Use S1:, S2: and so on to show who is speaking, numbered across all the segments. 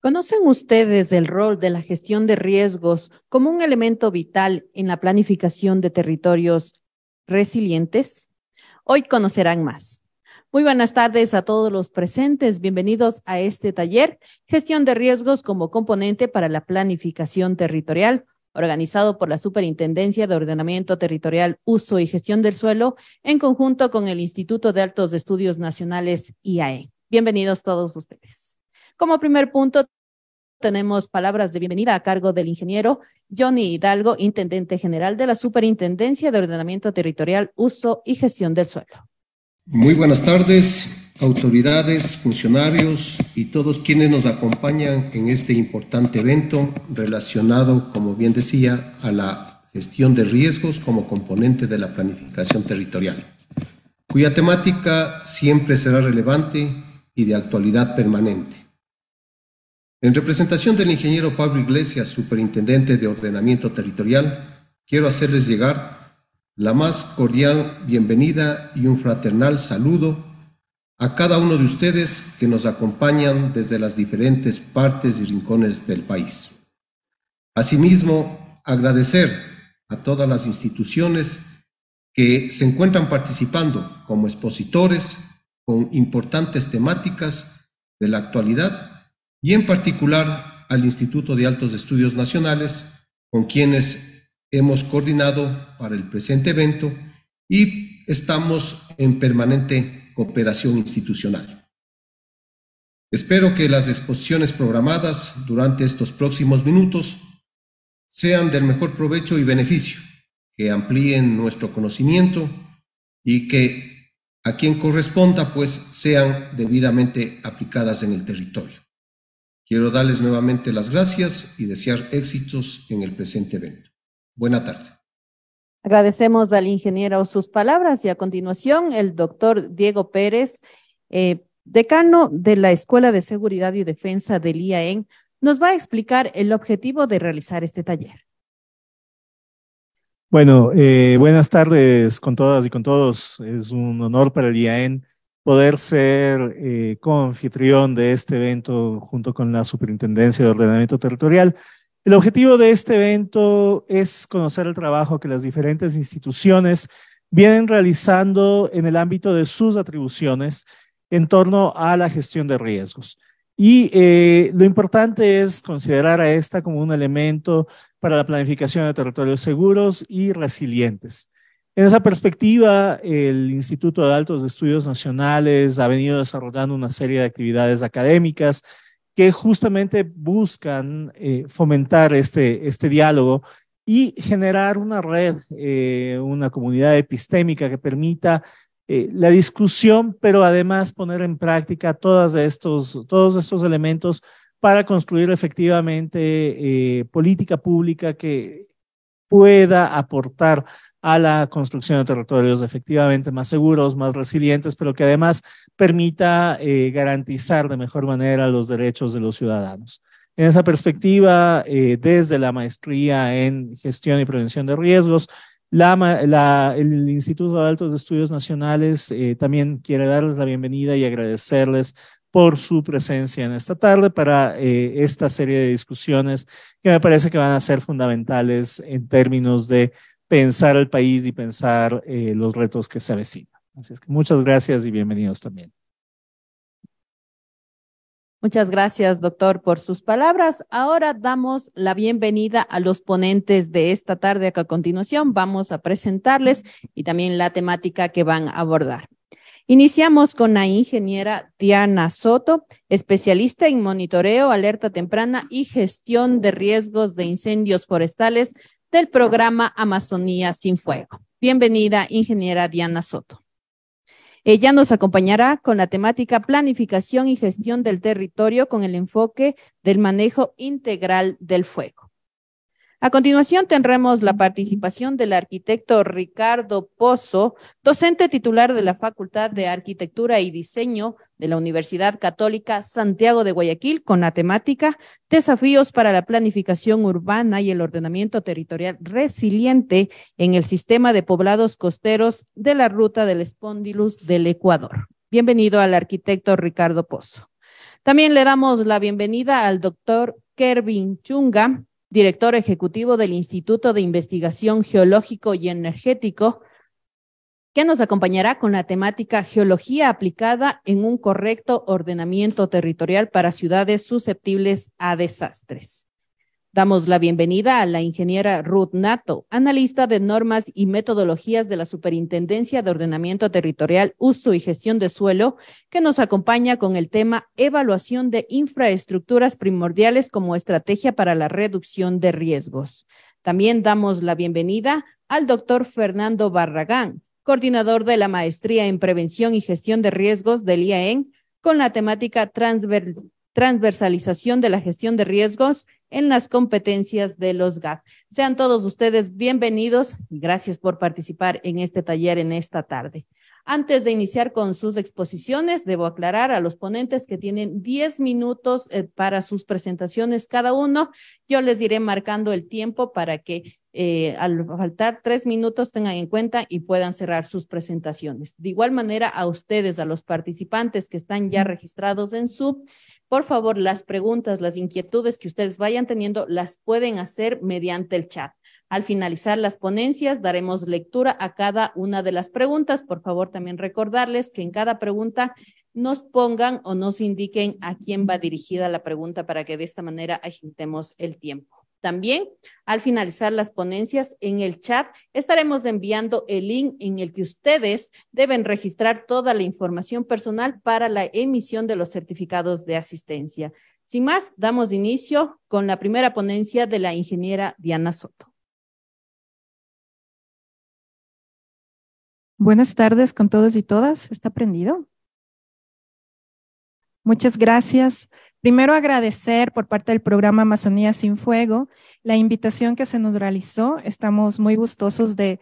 S1: ¿Conocen ustedes el rol de la gestión de riesgos como un elemento vital en la planificación de territorios resilientes? Hoy conocerán más. Muy buenas tardes a todos los presentes. Bienvenidos a este taller, Gestión de Riesgos como componente para la planificación territorial, organizado por la Superintendencia de Ordenamiento Territorial, Uso y Gestión del Suelo, en conjunto con el Instituto de Altos Estudios Nacionales, IAE. Bienvenidos todos ustedes. Como primer punto, tenemos palabras de bienvenida a cargo del ingeniero Johnny Hidalgo, Intendente General de la Superintendencia de Ordenamiento Territorial, Uso y Gestión del Suelo.
S2: Muy buenas tardes, autoridades, funcionarios y todos quienes nos acompañan en este importante evento relacionado, como bien decía, a la gestión de riesgos como componente de la planificación territorial, cuya temática siempre será relevante y de actualidad permanente. En representación del ingeniero Pablo Iglesias, superintendente de ordenamiento territorial, quiero hacerles llegar la más cordial bienvenida y un fraternal saludo a cada uno de ustedes que nos acompañan desde las diferentes partes y rincones del país. Asimismo, agradecer a todas las instituciones que se encuentran participando como expositores con importantes temáticas de la actualidad y en particular al Instituto de Altos Estudios Nacionales, con quienes hemos coordinado para el presente evento y estamos en permanente cooperación institucional. Espero que las exposiciones programadas durante estos próximos minutos sean del mejor provecho y beneficio, que amplíen nuestro conocimiento y que a quien corresponda pues sean debidamente aplicadas en el territorio. Quiero darles nuevamente las gracias y desear éxitos en el presente evento. Buena tarde.
S1: Agradecemos al ingeniero sus palabras y a continuación el doctor Diego Pérez, eh, decano de la Escuela de Seguridad y Defensa del IAEN, nos va a explicar el objetivo de realizar este taller.
S3: Bueno, eh, buenas tardes con todas y con todos. Es un honor para el IAEN poder ser eh, de este evento junto con la Superintendencia de Ordenamiento Territorial. El objetivo de este evento es conocer el trabajo que las diferentes instituciones vienen realizando en el ámbito de sus atribuciones en torno a la gestión de riesgos. Y eh, lo importante es considerar a esta como un elemento para la planificación de territorios seguros y resilientes. En esa perspectiva, el Instituto de Altos Estudios Nacionales ha venido desarrollando una serie de actividades académicas que justamente buscan eh, fomentar este, este diálogo y generar una red, eh, una comunidad epistémica que permita eh, la discusión, pero además poner en práctica todos estos, todos estos elementos para construir efectivamente política pública que pueda aportar a la construcción de territorios efectivamente más seguros, más resilientes, pero que además permita eh, garantizar de mejor manera los derechos de los ciudadanos. En esa perspectiva, eh, desde la maestría en gestión y prevención de riesgos, el Instituto de Altos Estudios Nacionales eh, también quiere darles la bienvenida y agradecerles por su presencia en esta tarde para eh, esta serie de discusiones que me parece que van a ser fundamentales en términos de pensar el país y pensar eh, los retos que se avecinan. Así es que muchas gracias y bienvenidos también.
S1: Muchas gracias, doctor, por sus palabras. Ahora damos la bienvenida a los ponentes de esta tarde que a continuación vamos a presentarles y también la temática que van a abordar. Iniciamos con la ingeniera Diana Soto, especialista en monitoreo, alerta temprana y gestión de riesgos de incendios forestales del programa Amazonía sin Fuego. Bienvenida, ingeniera Diana Soto. Ella nos acompañará con la temática planificación y gestión del territorio con el enfoque del manejo integral del fuego. A continuación tendremos la participación del arquitecto Ricardo Pozo, docente titular de la Facultad de Arquitectura y Diseño de la Universidad Católica Santiago de Guayaquil con la temática Desafíos para la planificación urbana y el ordenamiento territorial resiliente en el sistema de poblados costeros de la ruta del Espóndilus del Ecuador. Bienvenido al arquitecto Ricardo Pozo. También le damos la bienvenida al doctor Kervin Chunga, director ejecutivo del Instituto de Investigación Geológico y Energético, que nos acompañará con la temática Geología aplicada en un correcto ordenamiento territorial para ciudades susceptibles a desastres. Damos la bienvenida a la ingeniera Ruth Nato, analista de normas y metodologías de la Superintendencia de Ordenamiento Territorial, Uso y Gestión de Suelo, que nos acompaña con el tema Evaluación de infraestructuras primordiales como estrategia para la reducción de riesgos. También damos la bienvenida al doctor Fernando Barragán, coordinador de la Maestría en Prevención y Gestión de Riesgos del IAEN, con la temática transversalización de la gestión de riesgos en las competencias de los GAT. Sean todos ustedes bienvenidos. Gracias por participar en este taller en esta tarde. Antes de iniciar con sus exposiciones, debo aclarar a los ponentes que tienen 10 minutos eh, para sus presentaciones cada uno. Yo les iré marcando el tiempo para que eh, al faltar tres minutos tengan en cuenta y puedan cerrar sus presentaciones. De igual manera, a ustedes, a los participantes que están ya registrados en Zoom, por favor, las preguntas, las inquietudes que ustedes vayan teniendo, las pueden hacer mediante el chat. Al finalizar las ponencias, daremos lectura a cada una de las preguntas. Por favor, también recordarles que en cada pregunta nos pongan o nos indiquen a quién va dirigida la pregunta para que de esta manera agitemos el tiempo. También, al finalizar las ponencias en el chat, estaremos enviando el link en el que ustedes deben registrar toda la información personal para la emisión de los certificados de asistencia. Sin más, damos inicio con la primera ponencia de la ingeniera Diana
S4: Soto. Buenas
S5: tardes con todos y todas. ¿Está prendido? Muchas gracias. Primero agradecer por parte del programa Amazonía sin Fuego la invitación que se nos realizó. Estamos muy gustosos de,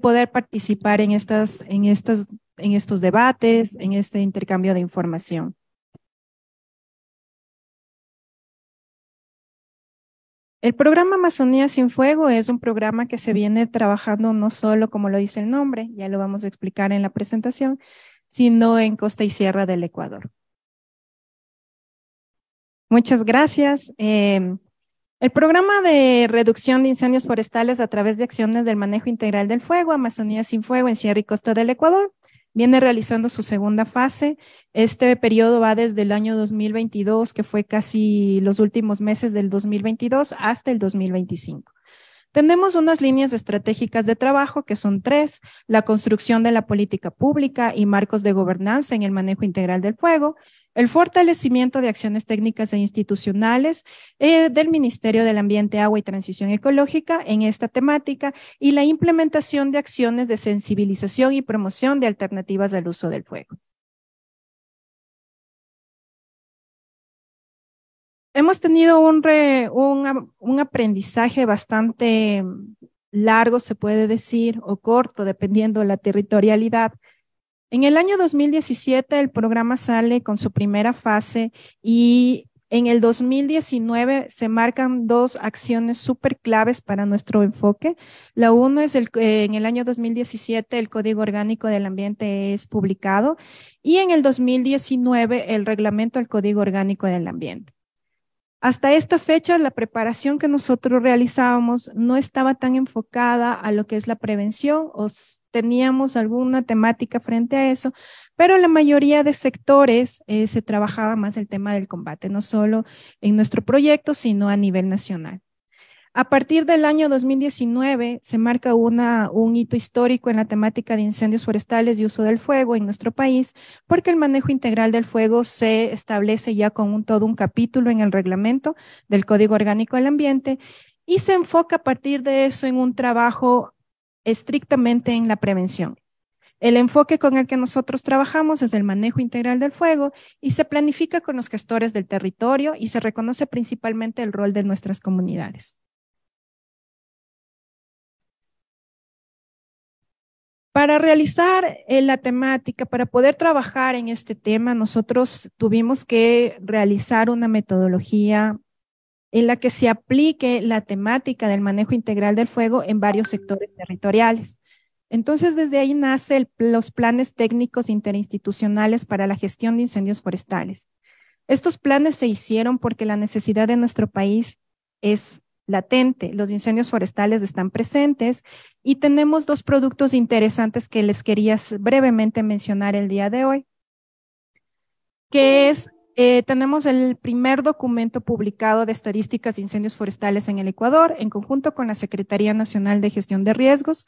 S5: poder participar en, estas, en, en estos debates, en este intercambio de información. El programa Amazonía sin Fuego es un programa que se viene trabajando no solo como lo dice el nombre, ya lo vamos a explicar en la presentación, sino en Costa y Sierra del Ecuador. Muchas gracias. Em, el programa de reducción de incendios forestales a través de acciones del manejo integral del fuego, Amazonía sin fuego en Sierra y Costa del Ecuador, viene realizando su segunda fase. Este periodo va desde el año 2022, que fue casi los últimos meses del 2022, hasta el 2025. Tenemos unas líneas estratégicas de trabajo que son tres, la construcción de la política pública y marcos de gobernanza en el manejo integral del fuego, el fortalecimiento de acciones técnicas e institucionales eh, del Ministerio del Ambiente, Agua y Transición Ecológica en esta temática y la implementación de acciones de sensibilización y promoción de alternativas al uso del fuego. Hemos tenido un, un aprendizaje bastante largo, se puede decir, o corto, dependiendo de la territorialidad, en el año 2017 el programa sale con su primera fase y en el 2019 se marcan dos acciones súper claves para nuestro enfoque. La uno es el, eh, en el año 2017 el Código Orgánico del Ambiente es publicado y en el 2019 el Reglamento del Código Orgánico del Ambiente. Hasta esta fecha, la preparación que nosotros realizábamos no estaba tan enfocada a lo que es la prevención o teníamos alguna temática frente a eso, pero la mayoría de sectores eh, se trabajaba más el tema del combate, no solo en nuestro proyecto, sino a nivel nacional. A partir del año 2019 se marca un hito histórico en la temática de incendios forestales y uso del fuego en nuestro país, porque el manejo integral del fuego se establece ya con todo un capítulo en el reglamento del Código Orgánico del Ambiente y se enfoca a partir de eso en un trabajo estrictamente en la prevención. El enfoque con el que nosotros trabajamos es el manejo integral del fuego y se planifica con los gestores del territorio y se reconoce principalmente el rol de nuestras comunidades. Para realizar eh, la temática, para poder trabajar en este tema, nosotros tuvimos que realizar una metodología en la que se aplique la temática del manejo integral del fuego en varios sectores territoriales. Entonces, desde ahí nacen los planes técnicos interinstitucionales para la gestión de incendios forestales. Estos planes se hicieron porque la necesidad de nuestro país es latente. Los incendios forestales están presentes y tenemos dos productos interesantes que les quería brevemente mencionar el día de hoy, que es, eh, tenemos el primer documento publicado de estadísticas de incendios forestales en el Ecuador, en conjunto con la Secretaría Nacional de Gestión de Riesgos,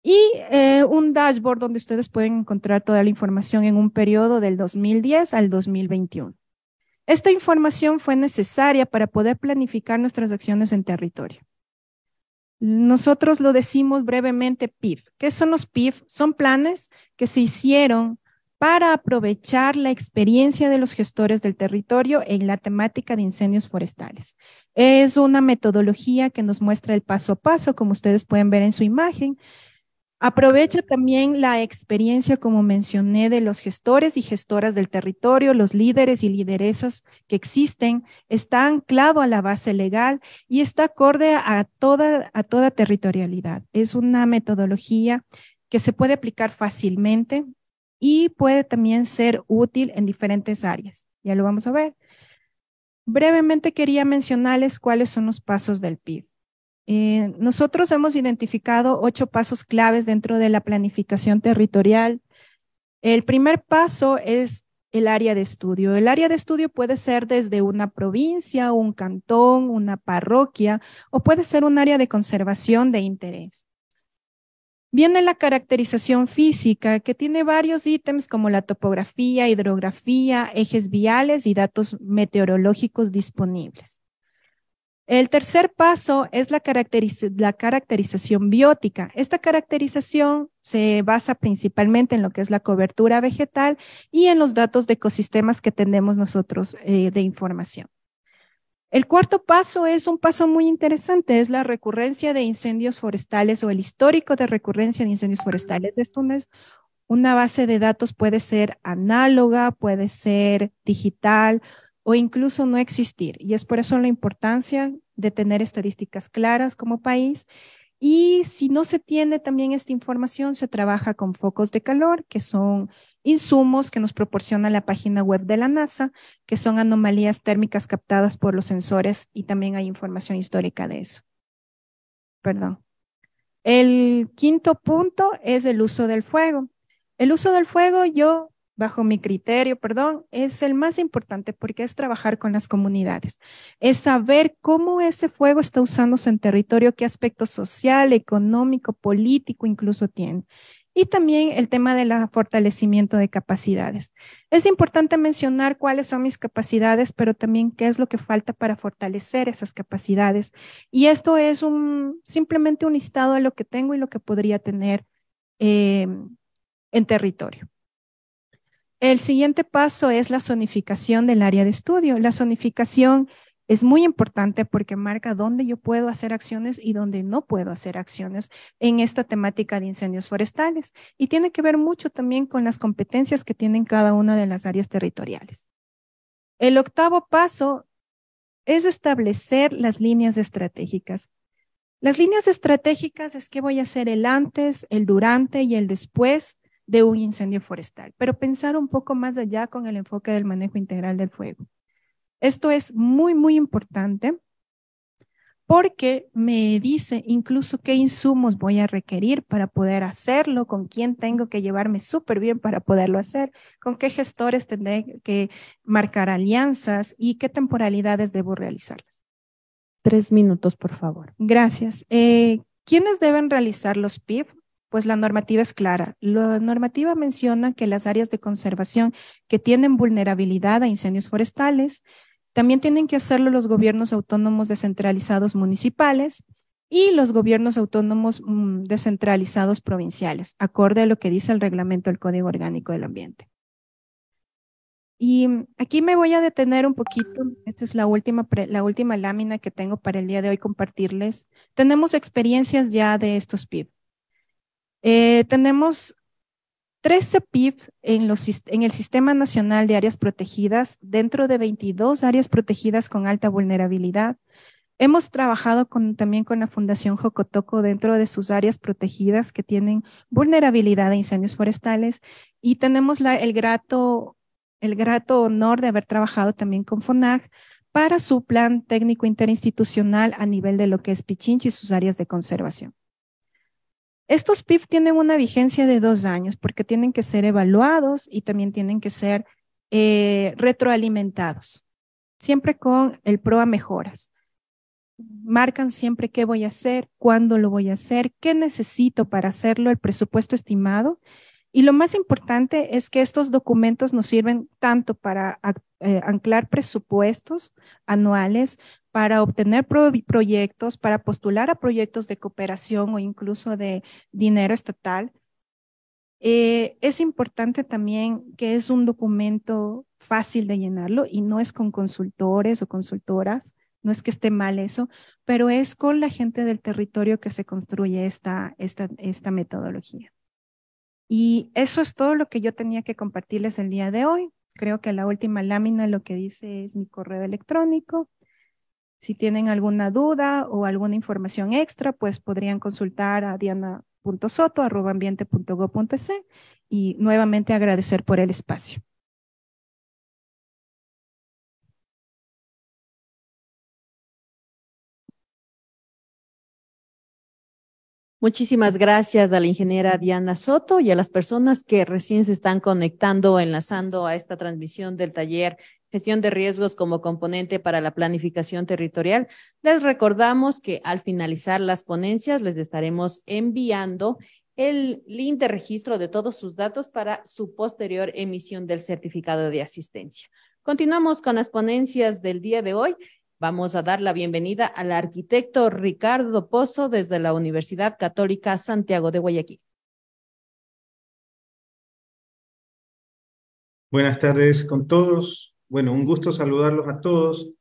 S5: y eh, un dashboard donde ustedes pueden encontrar toda la información en un periodo del 2010 al 2021. Esta información fue necesaria para poder planificar nuestras acciones en territorio. Nosotros lo decimos brevemente PIF. ¿Qué son los PIF? Son planes que se hicieron para aprovechar la experiencia de los gestores del territorio en la temática de incendios forestales. Es una metodología que nos muestra el paso a paso, como ustedes pueden ver en su imagen, Aprovecha también la experiencia, como mencioné, de los gestores y gestoras del territorio, los líderes y lideresas que existen. Está anclado a la base legal y está acorde a toda, a toda territorialidad. Es una metodología que se puede aplicar fácilmente y puede también ser útil en diferentes áreas. Ya lo vamos a ver. Brevemente quería mencionarles cuáles son los pasos del PIB. Eh, nosotros hemos identificado ocho pasos claves dentro de la planificación territorial. El primer paso es el área de estudio. El área de estudio puede ser desde una provincia, un cantón, una parroquia o puede ser un área de conservación de interés. Viene la caracterización física, que tiene varios ítems como la topografía, hidrografía, ejes viales y datos meteorológicos disponibles. El tercer paso es la, caracterización biótica. Esta caracterización se basa principalmente en lo que es la cobertura vegetal y en los datos de ecosistemas que tenemos nosotros eh, de información. El cuarto paso es un paso muy interesante, es la recurrencia de incendios forestales o el histórico de recurrencia de incendios forestales. de es una base de datos, puede ser análoga, puede ser digital, o incluso no existir. Y es por eso la importancia de tener estadísticas claras como país. Y si no se tiene también esta información, se trabaja con focos de calor, que son insumos que nos proporciona la página web de la NASA, que son anomalías térmicas captadas por los sensores y también hay información histórica de eso. Perdón. El quinto punto es el uso del fuego. El uso del fuego, yo bajo mi criterio, perdón, es el más importante porque es trabajar con las comunidades, es saber cómo ese fuego está usándose en territorio, qué aspecto social, económico, político incluso tiene. Y también el tema del fortalecimiento de capacidades. Es importante mencionar cuáles son mis capacidades, pero también qué es lo que falta para fortalecer esas capacidades. Y esto es un, simplemente un listado de lo que tengo y lo que podría tener eh, en territorio. El siguiente paso es la zonificación del área de estudio. La zonificación es muy importante porque marca dónde yo puedo hacer acciones y dónde no puedo hacer acciones en esta temática de incendios forestales. Y tiene que ver mucho también con las competencias que tienen cada una de las áreas territoriales. El octavo paso es establecer las líneas estratégicas. Las líneas estratégicas es que voy a hacer el antes, el durante y el después de un incendio forestal, pero pensar un poco más allá con el enfoque del manejo integral del fuego. Esto es muy, muy importante porque me dice incluso qué insumos voy a requerir para poder hacerlo, con quién tengo que llevarme súper bien para poderlo hacer, con qué gestores tendré que marcar alianzas y qué temporalidades debo realizarlas. Tres minutos, por favor. Gracias. Eh, ¿Quiénes deben realizar los PIB? Pues la normativa es clara. La normativa menciona que las áreas de conservación que tienen vulnerabilidad a incendios forestales también tienen que hacerlo los gobiernos autónomos descentralizados municipales y los gobiernos autónomos mm, descentralizados provinciales, acorde a lo que dice el reglamento del Código Orgánico del Ambiente. Y mm, aquí me voy a detener un poquito. Esta es la última, la última lámina que tengo para el día de hoy compartirles. Tenemos experiencias ya de estos PIB. Eh, tenemos 13 PIB en, el Sistema Nacional de Áreas Protegidas, dentro de 22 áreas protegidas con alta vulnerabilidad. Hemos trabajado también con la Fundación Jocotoco dentro de sus áreas protegidas que tienen vulnerabilidad a incendios forestales y tenemos el, grato, el grato honor de haber trabajado también con FONAG para su plan técnico interinstitucional a nivel de lo que es Pichinchi y sus áreas de conservación. Estos PIF tienen una vigencia de dos años porque tienen que ser evaluados y también tienen que ser eh, retroalimentados, siempre con el pro a mejoras. Marcan siempre qué voy a hacer, cuándo lo voy a hacer, qué necesito para hacerlo, el presupuesto estimado. Y lo más importante es que estos documentos nos sirven tanto para eh, anclar presupuestos anuales para obtener proyectos, para postular a proyectos de cooperación o incluso de dinero estatal. Eh, es importante también que es un documento fácil de llenarlo y no es con consultores o consultoras, no es que esté mal eso, pero es con la gente del territorio que se construye esta, esta, esta metodología. Y eso es todo lo que yo tenía que compartirles el día de hoy. Creo que la última lámina lo que dice es mi correo electrónico. Si tienen alguna duda o alguna información extra, pues podrían consultar a diana.soto.ambiente.go.es y nuevamente agradecer por el espacio.
S4: Muchísimas gracias a la ingeniera Diana Soto y a las personas
S1: que recién se están conectando, enlazando a esta transmisión del taller gestión de riesgos como componente para la planificación territorial. Les recordamos que al finalizar las ponencias les estaremos enviando el link de registro de todos sus datos para su posterior emisión del certificado de asistencia. Continuamos con las ponencias del día de hoy. Vamos a dar la bienvenida al arquitecto Ricardo Pozo desde la Universidad Católica Santiago de Guayaquil.
S4: Buenas tardes con todos. Bueno, un gusto saludarlos
S6: a todos.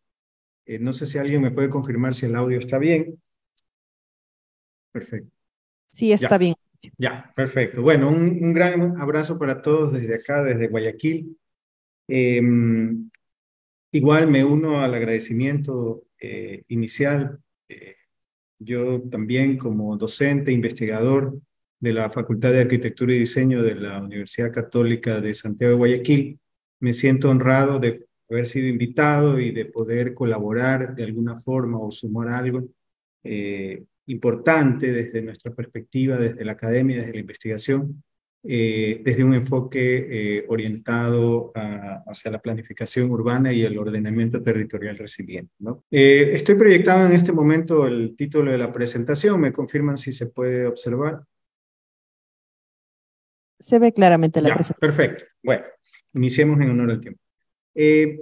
S6: Eh, no sé si alguien me puede confirmar si el audio está bien. Perfecto.
S4: Sí, está bien.
S6: Ya, perfecto. Bueno, un, gran abrazo para todos desde acá, desde Guayaquil. Em, igual me uno al agradecimiento eh, inicial. Eh, yo también como docente, investigador de la Facultad de Arquitectura y Diseño de la Universidad Católica de Santiago de Guayaquil, me siento honrado de haber sido invitado y de poder colaborar de alguna forma o sumar algo eh, importante desde nuestra perspectiva, desde la academia, desde la investigación, eh, desde un enfoque eh, orientado hacia la planificación urbana y el ordenamiento territorial resiliente. estoy proyectando en este momento el título de la presentación, me confirman si se puede observar.
S4: Se ve
S1: claramente la presentación. Perfecto.
S6: Bueno. Iniciemos en honor al tiempo. Eh,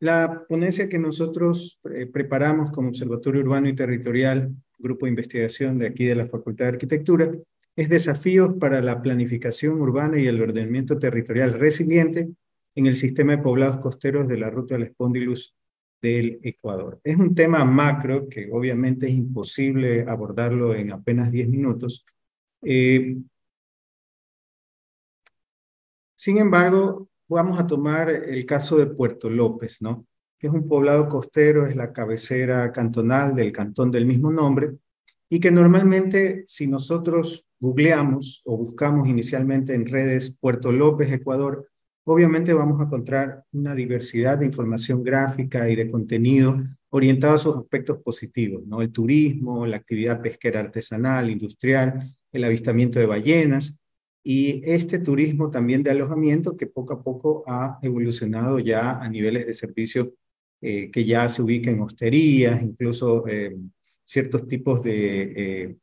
S6: la ponencia que nosotros eh, preparamos como Observatorio Urbano y Territorial, grupo de investigación de aquí de la Facultad de Arquitectura, es Desafíos para la Planificación Urbana y el Ordenamiento Territorial Resiliente en el Sistema de Poblados Costeros de la Ruta del Espondilus del Ecuador. Es un tema macro que obviamente es imposible abordarlo en apenas 10 minutos. Eh, sin embargo, vamos a tomar el caso de Puerto López, ¿no? que es un poblado costero, es la cabecera cantonal del cantón del mismo nombre, y que normalmente si nosotros googleamos o buscamos inicialmente en redes Puerto López, Ecuador, obviamente vamos a encontrar una diversidad de información gráfica y de contenido orientado a sus aspectos positivos, ¿no? el turismo, la actividad pesquera artesanal, industrial, el avistamiento de ballenas, y este turismo también de alojamiento que poco a poco ha evolucionado ya a niveles de servicio eh, que ya se ubica en hosterías, incluso eh, ciertos tipos de eh,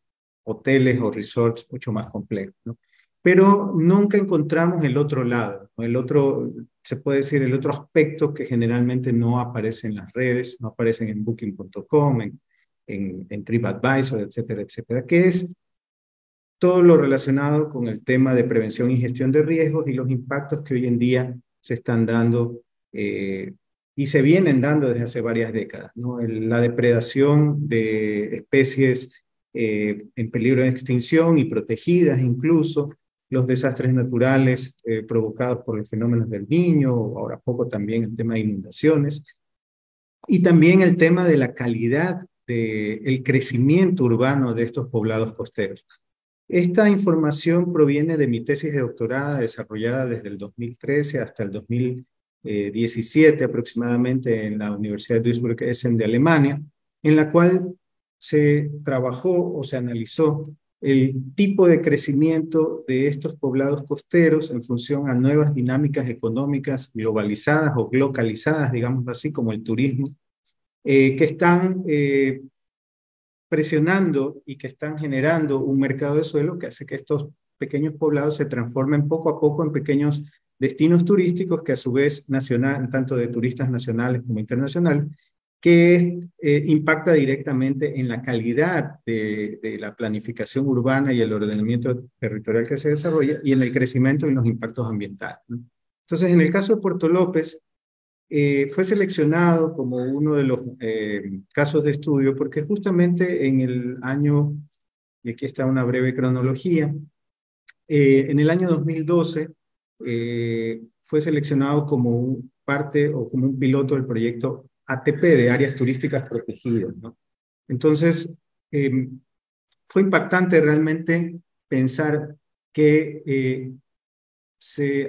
S6: hoteles o resorts mucho más complejos. Pero nunca encontramos el otro lado, el otro, se puede decir, el otro aspecto que generalmente no aparece en las redes, no aparece en booking.com, en, en, en TripAdvisor, etcétera, etcétera, que es todo lo relacionado con el tema de prevención y gestión de riesgos y los impactos que hoy en día se están dando eh, y se vienen dando desde hace varias décadas. la depredación de especies eh, en peligro de extinción y protegidas incluso, los desastres naturales eh, provocados por los fenómenos del niño, ahora poco también el tema de inundaciones, y también el tema de la calidad del crecimiento urbano de estos poblados costeros. Esta información proviene de mi tesis de doctorada desarrollada desde el 2013 hasta el 2017 aproximadamente en la Universidad de Duisburg-Essen de Alemania, en la cual se trabajó o se analizó el tipo de crecimiento de estos poblados costeros en función a nuevas dinámicas económicas globalizadas o localizadas, digamos así, como el turismo, eh, que están eh, presionando y que están generando un mercado de suelo que hace que estos pequeños poblados se transformen poco a poco en pequeños destinos turísticos que a su vez nacional, tanto de turistas nacionales como internacionales, que eh, impacta directamente en la calidad de, la planificación urbana y el ordenamiento territorial que se desarrolla y en el crecimiento y los impactos ambientales. Entonces, en el caso de Puerto López, eh, fue seleccionado como uno de los eh, casos de estudio porque justamente en el año, y aquí está una breve cronología, eh, en el año 2012 fue seleccionado como parte o como un piloto del proyecto ATP de áreas turísticas protegidas. Entonces, em, fue impactante realmente pensar que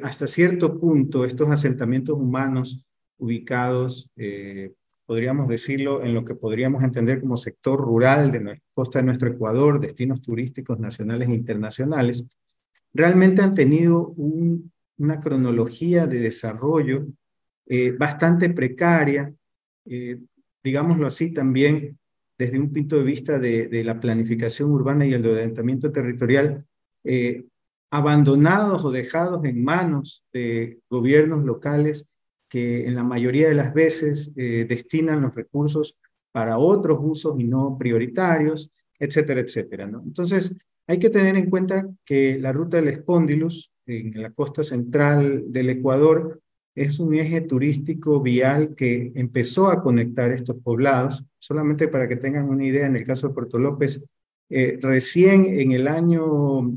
S6: hasta cierto punto estos asentamientos humanos ubicados, eh, podríamos decirlo, en lo que podríamos entender como sector rural de nuestra, costa de nuestro Ecuador, destinos turísticos nacionales e internacionales, realmente han tenido una cronología de desarrollo eh, bastante precaria, eh, digámoslo así también desde un punto de vista de, la planificación urbana y el ordenamiento territorial, abandonados o dejados en manos de gobiernos locales que en la mayoría de las veces eh, destinan los recursos para otros usos y no prioritarios, etcétera, etcétera. ¿no? Entonces, hay que tener en cuenta que la ruta del Espóndilus en la costa central del Ecuador, es un eje turístico vial que empezó a conectar estos poblados. Solamente para que tengan una idea, en el caso de Puerto López, eh, recién en el año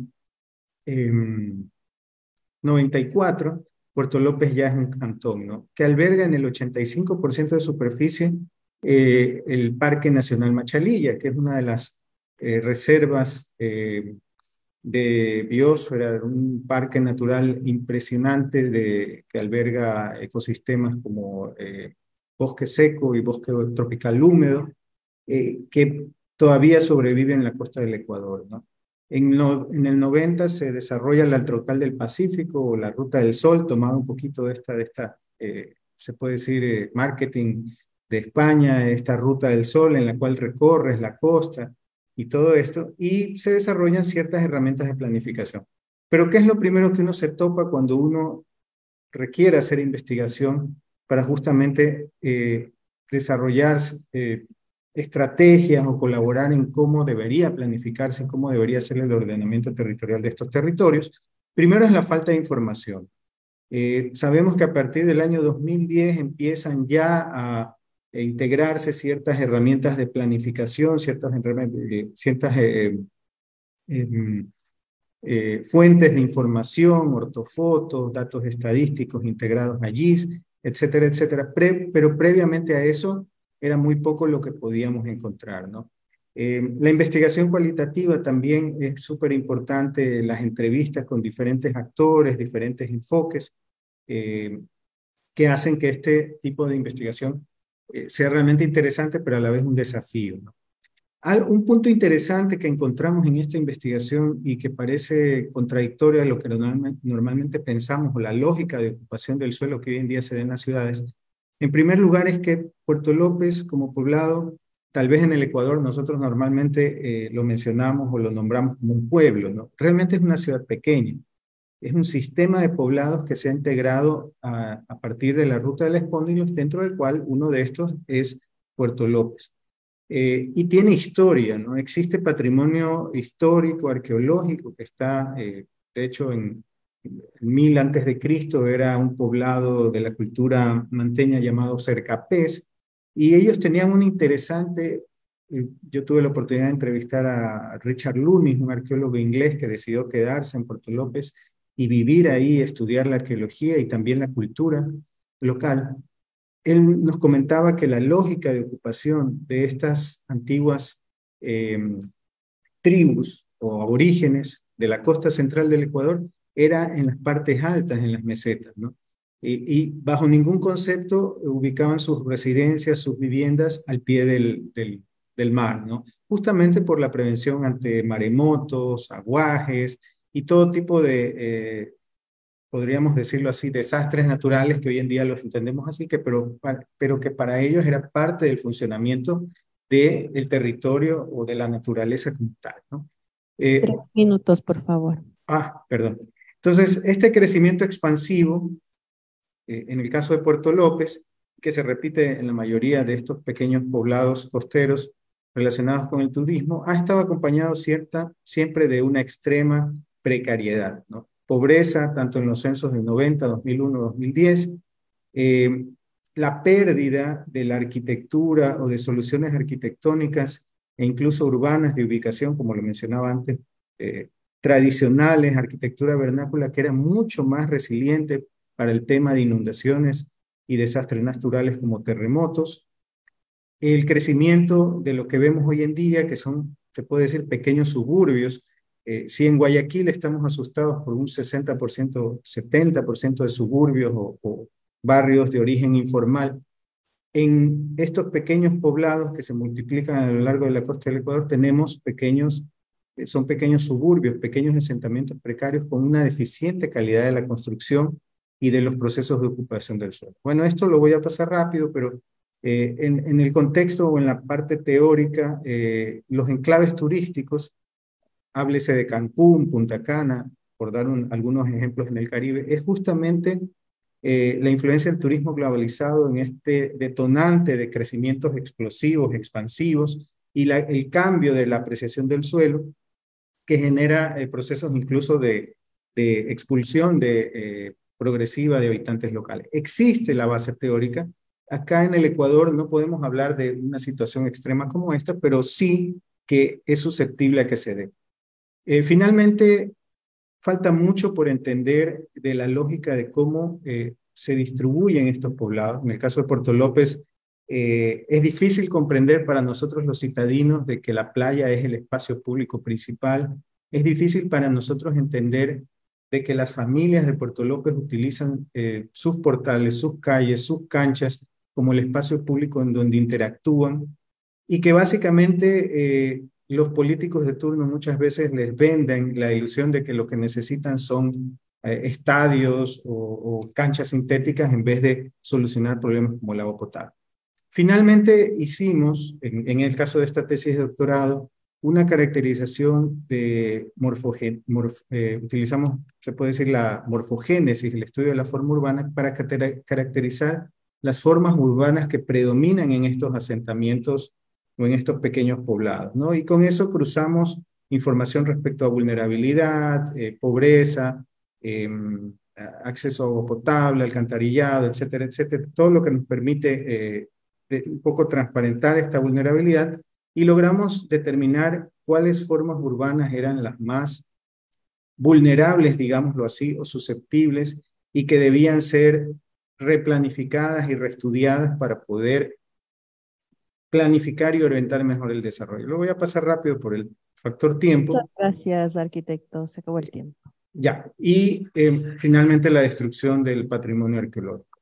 S6: 94 em, Puerto López ya es un cantón, ¿no? Que alberga en el 85% de superficie eh, el Parque Nacional Machalilla, que es una de las eh, reservas eh, de biosfera, un parque natural impresionante que alberga ecosistemas como bosque seco y bosque tropical húmedo, que todavía sobrevive en la costa del Ecuador, ¿no? En, el 90 se desarrolla la Trocal del Pacífico o la Ruta del Sol, tomado un poquito de esta, de esta eh, se puede decir, eh, marketing de España, esta Ruta del Sol en la cual recorres la costa y todo esto, y se desarrollan ciertas herramientas de planificación. Pero ¿qué es lo primero que uno se topa cuando uno requiere hacer investigación para justamente eh, desarrollar eh, estrategias o colaborar en cómo debería planificarse, cómo debería ser el ordenamiento territorial de estos territorios. Primero es la falta de información. Eh, sabemos que a partir del año 2010 empiezan ya a integrarse ciertas herramientas de planificación, ciertas, eh, ciertas eh,
S3: em,
S6: fuentes de información, ortofotos, datos estadísticos integrados allí, etcétera, etcétera. pero previamente a eso, era muy poco lo que podíamos encontrar, ¿no? Em, la investigación cualitativa también es súper importante, las entrevistas con diferentes actores, diferentes enfoques, em, que hacen que este tipo de investigación eh, sea realmente interesante, pero a la vez un desafío. ¿no? un punto interesante que encontramos en esta investigación y que parece contradictorio a lo que normalmente, normalmente pensamos o la lógica de ocupación del suelo que hoy en día se da en las ciudades, en primer lugar es que Puerto López como poblado, tal vez en el Ecuador nosotros normalmente eh, lo mencionamos o lo nombramos como un pueblo, ¿no? Realmente es una ciudad pequeña. Es un sistema de poblados que se ha integrado a, partir de la ruta de del espóndilos, dentro del cual uno de estos es Puerto López. Eh, y tiene historia, ¿no? Existe patrimonio histórico, arqueológico, que está, eh, hecho, en, Mil antes de Cristo era un poblado de la cultura manteña llamado Cercapés y ellos tenían un interesante eh, yo tuve la oportunidad de entrevistar a Richard Loomis, un arqueólogo inglés que decidió quedarse en Puerto López y vivir ahí, estudiar la arqueología y también la cultura local. Él nos comentaba que la lógica de ocupación de estas antiguas eh, tribus o aborígenes de la costa central del Ecuador era en las partes altas, en las mesetas, ¿no? Y, bajo ningún concepto ubicaban sus residencias, sus viviendas al pie del, mar, ¿no? Justamente por la prevención ante maremotos, aguajes y todo tipo de eh, podríamos decirlo así, desastres naturales que hoy en día los entendemos así, que, pero, pero que para ellos era parte del funcionamiento de, del territorio o de la naturaleza como tal. ¿no? Eh, Tres
S1: minutos, por favor.
S6: Ah, perdón. Entonces, este crecimiento expansivo, eh, en el caso de Puerto López, que se repite en la mayoría de estos pequeños poblados costeros relacionados con el turismo, ha estado acompañado siempre de una extrema precariedad, pobreza, tanto en los censos del 90, 2001, 2010, la pérdida de la arquitectura o de soluciones arquitectónicas e incluso urbanas de ubicación, como lo mencionaba antes, eh, tradicionales, arquitectura vernácula, que era mucho más resiliente para el tema de inundaciones y desastres naturales como terremotos. El crecimiento de lo que vemos hoy en día, que son, se puede decir, pequeños suburbios. Eh, si en Guayaquil estamos asustados por un 60%, 70% de suburbios o, o barrios de origen informal, en estos pequeños poblados que se multiplican a lo largo de la costa del Ecuador tenemos pequeños eh, son pequeños suburbios, pequeños asentamientos precarios con una deficiente calidad de la construcción y de los procesos de ocupación del suelo. Bueno, esto lo voy a pasar rápido, pero eh, en, el contexto o en la parte teórica, eh, los enclaves turísticos, háblese de Cancún, Punta Cana, por dar algunos ejemplos en el Caribe, es justamente la influencia del turismo globalizado en este detonante de crecimientos explosivos, expansivos, y el cambio de la apreciación del suelo que genera eh, procesos incluso de, expulsión de, eh, progresiva de habitantes locales. Existe la base teórica. Acá en el Ecuador no podemos hablar de una situación extrema como esta, pero sí que es susceptible a que se dé. Eh, finalmente, falta mucho por entender de la lógica de cómo se distribuyen estos poblados. En el caso de Puerto López, eh, es difícil comprender para nosotros los citadinos de que la playa es el espacio público principal. Es difícil para nosotros entender de que las familias de Puerto López utilizan eh, sus portales, sus calles, sus canchas como el espacio público en donde interactúan y que básicamente eh, los políticos de turno muchas veces les venden la ilusión de que lo que necesitan son estadios o, o canchas sintéticas en vez de solucionar problemas como el agua potable. Finalmente, hicimos, en, el caso de esta tesis de doctorado, una caracterización de morfogen, eh, utilizamos, se puede decir, la morfogénesis, el estudio de la forma urbana, para caracterizar las formas urbanas que predominan en estos asentamientos o en estos pequeños poblados, Y con eso cruzamos información respecto a vulnerabilidad, eh, pobreza, em, acceso a agua potable, alcantarillado, etcétera, etcétera, todo lo que nos permite eh, un poco transparentar esta vulnerabilidad y logramos determinar cuáles formas urbanas eran las más vulnerables, digámoslo así, o susceptibles y que debían ser replanificadas y reestudiadas para poder planificar y orientar mejor el desarrollo. Lo voy a pasar rápido por el factor tiempo. Muchas
S1: gracias, arquitecto. Se acabó el tiempo.
S6: Ya, y eh, finalmente la destrucción del patrimonio arqueológico.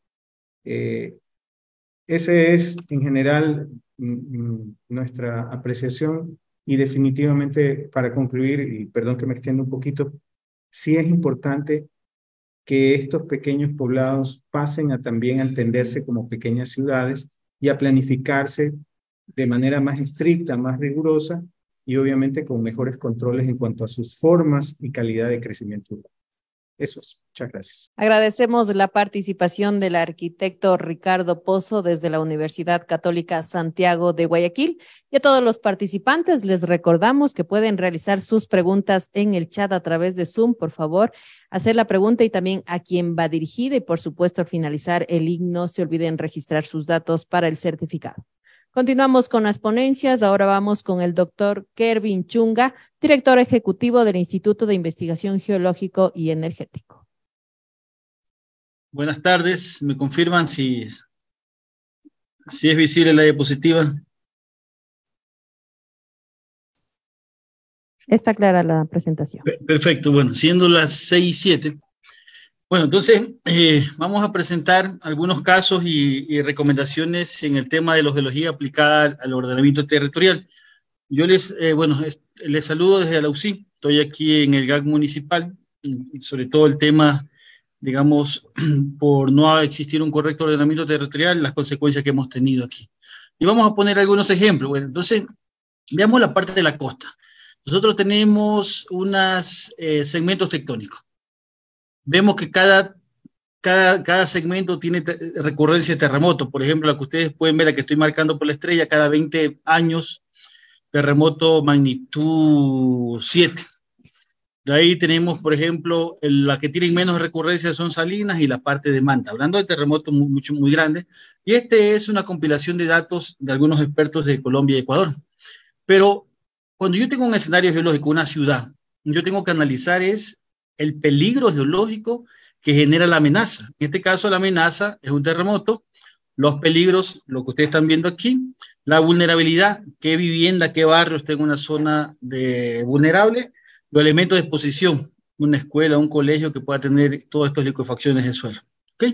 S6: Eh, ese es, en general, mm, mm, nuestra apreciación y definitivamente, para concluir, y perdón que me extienda un poquito, sí es importante que estos pequeños poblados pasen a también entenderse como pequeñas ciudades y a planificarse de manera más estricta, más rigurosa y obviamente con mejores controles en cuanto a sus formas y calidad de crecimiento urbano. Eso es. Muchas gracias.
S1: Agradecemos la participación del arquitecto Ricardo Pozo desde la Universidad Católica Santiago de Guayaquil y a todos los participantes les recordamos que pueden realizar sus preguntas en el chat a través de Zoom, por favor, hacer la pregunta y también a quién va dirigida y por supuesto al finalizar el himno se olviden registrar sus datos para el certificado. Continuamos con las ponencias. Ahora vamos con el doctor Kervin Chunga, director ejecutivo del Instituto de Investigación Geológico y Energético.
S4: Buenas tardes. ¿Me confirman si, si es visible la diapositiva?
S1: Está clara la presentación.
S4: Perfecto. Bueno, siendo las seis y siete...
S7: Bueno, entonces eh, vamos a presentar algunos casos y, recomendaciones en el tema de la geología aplicada al ordenamiento territorial. Yo les, eh, bueno, les saludo desde la UCI, estoy aquí en el GAC municipal, y sobre todo el tema, digamos, por no existir un correcto ordenamiento territorial, las consecuencias que hemos tenido aquí. Y vamos a poner algunos ejemplos. Bueno, entonces, veamos la parte de la costa. Nosotros tenemos unos eh, segmentos tectónicos vemos que cada, cada, cada segmento tiene recurrencia de terremoto. Por ejemplo, la que ustedes pueden ver, la que estoy marcando por la estrella, cada 20 años, terremoto magnitud 7. De ahí tenemos, por ejemplo, la que tienen menos recurrencia son Salinas y la parte de Manta, hablando de terremotos muy, mucho, muy grandes. Y este es una compilación de datos de algunos expertos de Colombia y Ecuador. Pero cuando yo tengo un escenario geológico, una ciudad, yo tengo que analizar es el peligro geológico que genera la amenaza. En este caso, la amenaza es un terremoto, los peligros, lo que ustedes están viendo aquí, la vulnerabilidad, qué vivienda, qué barrio está en una zona de vulnerable, los elementos de exposición, una escuela, un colegio que pueda tener todas estas liquefacciones de suelo. ¿Okay?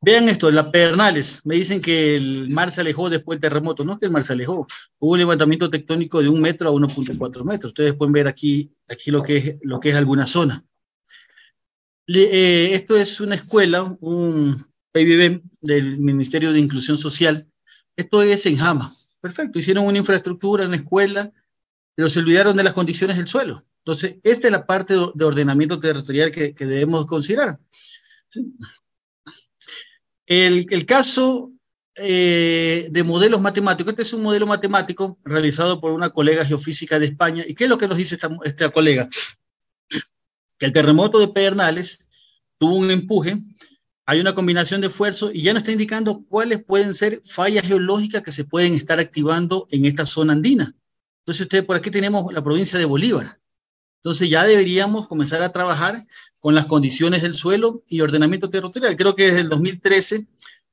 S7: Vean esto, la pernales. me dicen que el mar se alejó después del terremoto, no es que el mar se alejó, hubo un levantamiento tectónico de un metro a 1.4 metros, ustedes pueden ver aquí, aquí lo, que es, lo que es alguna zona. Eh, esto es una escuela, un PBB del Ministerio de Inclusión Social, esto es en Jama, perfecto, hicieron una infraestructura, una escuela, pero se olvidaron de las condiciones del suelo. Entonces, esta es la parte de ordenamiento territorial que, debemos considerar. El, caso eh, de modelos matemáticos, este es un modelo matemático realizado por una colega geofísica de España. ¿Y qué es lo que nos dice esta, colega? Que el terremoto de Pedernales tuvo un empuje, hay una combinación de esfuerzos y ya nos está indicando cuáles pueden ser fallas geológicas que se pueden estar activando en esta zona andina. Entonces, ustedes por aquí tenemos la provincia de Bolívar. Entonces ya deberíamos comenzar a trabajar con las condiciones del suelo y ordenamiento territorial. Creo que desde el 2013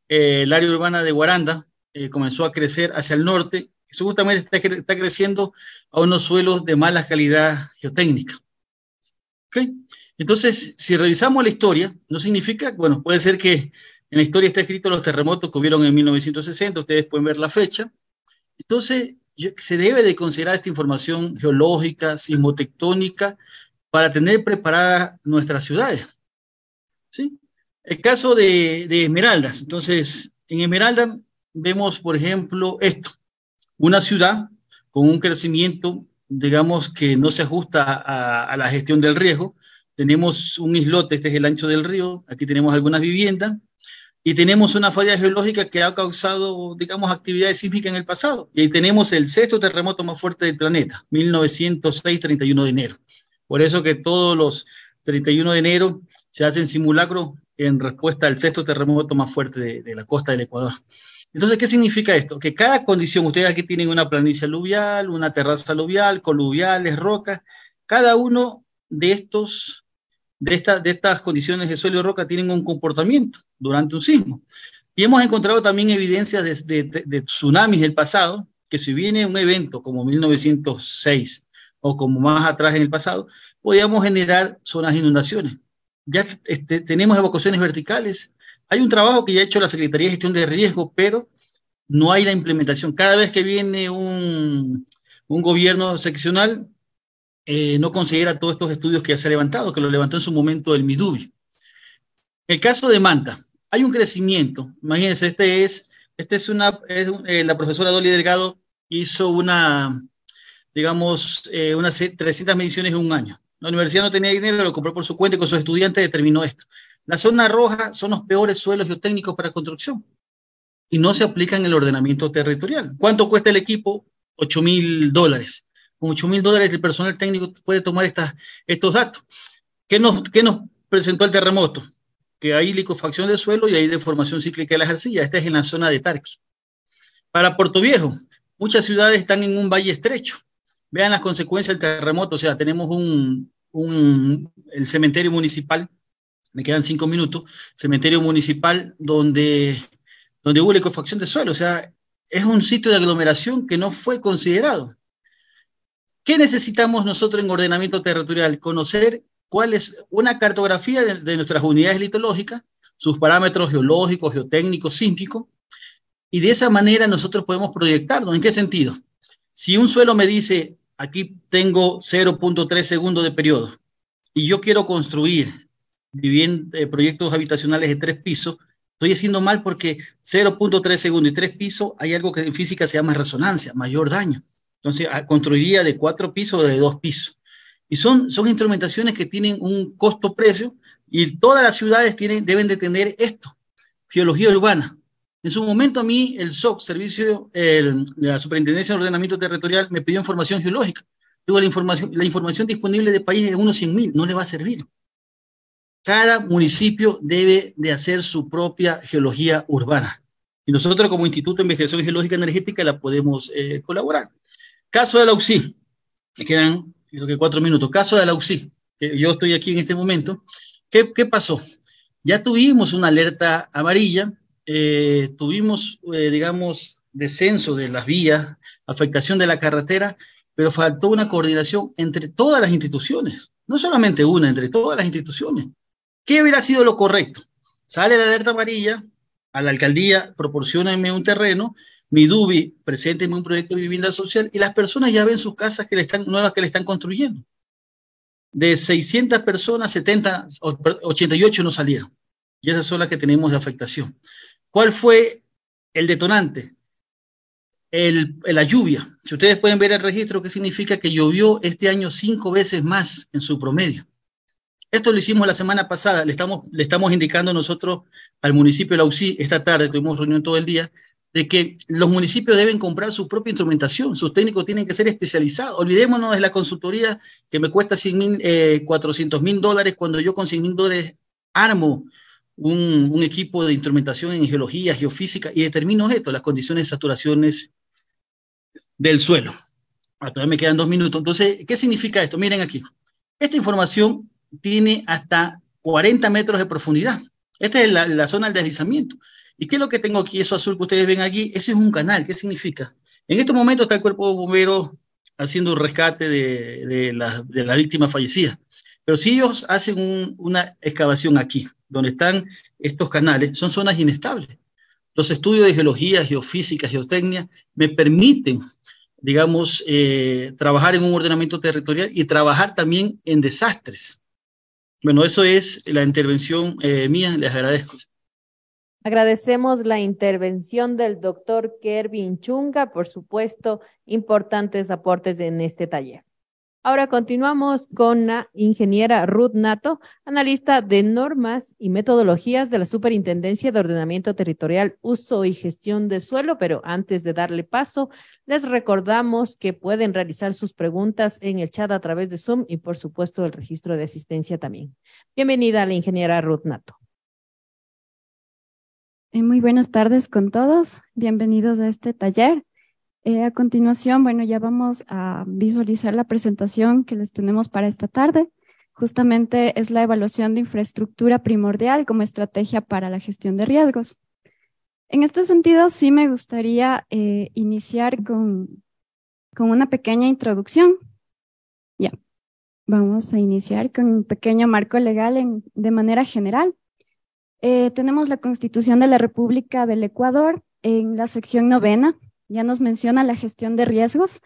S7: eh, el área urbana de Guaranda eh, comenzó a crecer hacia el norte. Eso justamente está, creciendo a unos suelos de mala calidad geotécnica. Entonces, si revisamos la historia, no significa, bueno, puede ser que en la historia está escrito los terremotos que hubieron en 1960, ustedes pueden ver la fecha. Entonces, se debe de considerar esta información geológica, sismotectónica, para tener preparadas nuestras ciudades. ¿Sí? El caso de, Esmeraldas. Entonces, en Esmeraldas vemos, por ejemplo, esto, una ciudad con un crecimiento, digamos, que no se ajusta a, a la gestión del riesgo. Tenemos un islote, este es el ancho del río, aquí tenemos algunas viviendas, y tenemos una falla geológica que ha causado, digamos, actividades sísmicas en el pasado. Y ahí tenemos el sexto terremoto más fuerte del planeta, 1906, 31 de enero. Por eso que todos los 31 de enero se hacen simulacro en respuesta al sexto terremoto más fuerte de, la costa del Ecuador. Entonces, ¿qué significa esto? Que cada condición, ustedes aquí tienen una planicie aluvial, una terraza aluvial, coluviales, rocas, cada uno de estos de, estas condiciones de suelo y roca tienen un comportamiento durante un sismo. Y hemos encontrado también evidencias de, tsunamis del pasado, que si viene un evento como 1906 o como más atrás en el pasado, podíamos generar zonas de inundaciones. Ya este, tenemos evacuaciones verticales. Hay un trabajo que ya ha hecho la Secretaría de Gestión de Riesgo, pero no hay la implementación. Cada vez que viene un, un gobierno seccional, eh, no considera todos estos estudios que ya se ha levantado, que lo levantó en su momento el Midubi. El caso de Manta, hay un crecimiento. Imagínense, este es, este es una, eh, la profesora Dolly Delgado hizo una, digamos, eh, unas 300 mediciones en un año. La universidad no tenía dinero, lo compró por su cuenta y con sus estudiantes determinó esto. La zona roja son los peores suelos geotécnicos para construcción y no se aplican en el ordenamiento territorial. ¿Cuánto cuesta el equipo? 8 mil dólares con 8 mil dólares el personal técnico puede tomar estos datos. ¿Qué nos, nos presentó el terremoto? Que hay licofacción de suelo y hay deformación cíclica de las arcillas. Esta es en la zona de Tarx. Para Puerto Viejo, muchas ciudades están en un valle estrecho. Vean las consecuencias del terremoto. O sea, tenemos un, un el cementerio municipal, me quedan cinco minutos, cementerio municipal donde, donde hubo licofacción de suelo. O sea, es un sitio de aglomeración que no fue considerado. ¿Qué necesitamos nosotros en ordenamiento territorial? Conocer cuál es una cartografía de, nuestras unidades litológicas, sus parámetros geológicos, geotécnicos, sísmicos, y de esa manera nosotros podemos proyectarnos. ¿En qué sentido? Si un suelo me dice, aquí tengo 0.3 segundos de periodo, y yo quiero construir eh, proyectos habitacionales de tres pisos, estoy haciendo mal porque 0.3 segundos y tres pisos hay algo que en física se llama resonancia, mayor daño. Entonces, ah, construiría de cuatro pisos o de dos pisos. Y son, son instrumentaciones que tienen un costo-precio y todas las ciudades tienen, deben de tener esto, geología urbana. En su momento a mí el SOC, Servicio de la Superintendencia de Ordenamiento Territorial, me pidió información geológica. Digo, la información, la información disponible de país es unos 100.000, no le va a servir. Cada municipio debe de hacer su propia geología urbana. Y nosotros como Instituto de Investigación Geológica Energética la podemos eh, colaborar. Caso de la UCI, me quedan creo que cuatro minutos. Caso de la UCI, yo estoy aquí en este momento. ¿Qué, pasó? Ya tuvimos una alerta amarilla, eh, tuvimos, eh, digamos, descenso de las vías, afectación de la carretera, pero faltó una coordinación entre todas las instituciones, no solamente una, entre todas las instituciones. ¿Qué hubiera sido lo correcto? Sale la alerta amarilla, a la alcaldía proporcionenme un terreno Midubi, presénteme un proyecto de vivienda social y las personas ya ven sus casas que le están, nuevas que le están construyendo. De 600 personas, 70, 88 no salieron. Y esas son las que tenemos de afectación. ¿Cuál fue el detonante? la lluvia. Si ustedes pueden ver el registro, ¿qué significa que llovió este año cinco veces más en su promedio. Esto lo hicimos la semana pasada, le estamos, le estamos indicando nosotros al municipio de Lausí, esta tarde tuvimos reunión todo el día, de que los municipios deben comprar su propia instrumentación, sus técnicos tienen que ser especializados. Olvidémonos de la consultoría que me cuesta 100 400 eh, mil dólares cuando yo con 100 mil dólares armo un, equipo de instrumentación en geología, geofísica y determino esto, las condiciones de saturaciones del suelo. Ah, todavía me quedan dos minutos. Entonces, ¿qué significa esto? Miren aquí. Esta información tiene hasta 40 metros de profundidad. Esta es la zona del deslizamiento. ¿Y qué es lo que tengo aquí? Eso azul que ustedes ven aquí, ese es un canal. ¿Qué significa? En este momento está el cuerpo bombero haciendo un rescate de, la víctima fallecida. Pero si ellos hacen una excavación aquí, donde están estos canales, son zonas inestables. Los estudios de geología, geofísica, geotecnia, me permiten, digamos, eh, trabajar en un ordenamiento territorial y trabajar también en desastres. Bueno, eso es la intervención eh, mía, les agradezco.
S1: Agradecemos la intervención del doctor Kervin Chunga, por supuesto, importantes aportes en este taller. Ahora continuamos con la ingeniera Ruth Nato, analista de normas y metodologías de la Superintendencia de Ordenamiento Territorial, Uso y Gestión de Suelo, pero antes de darle paso, les recordamos que pueden realizar sus preguntas en el chat a través de Zoom y por supuesto el registro de asistencia también. Bienvenida a la ingeniera Ruth Nato
S8: muy buenas tardes con todos. Bienvenidos a este taller. Eh, a continuación, bueno, ya vamos a visualizar la presentación que les tenemos para esta tarde. Justamente es la evaluación de infraestructura primordial como estrategia para la gestión de riesgos. En este sentido, sí me gustaría eh, iniciar con, con una pequeña introducción. Ya, vamos a iniciar con un pequeño marco legal de manera general. Eh, tenemos la Constitución de la República del Ecuador en la sección novena, ya nos menciona la gestión de riesgos,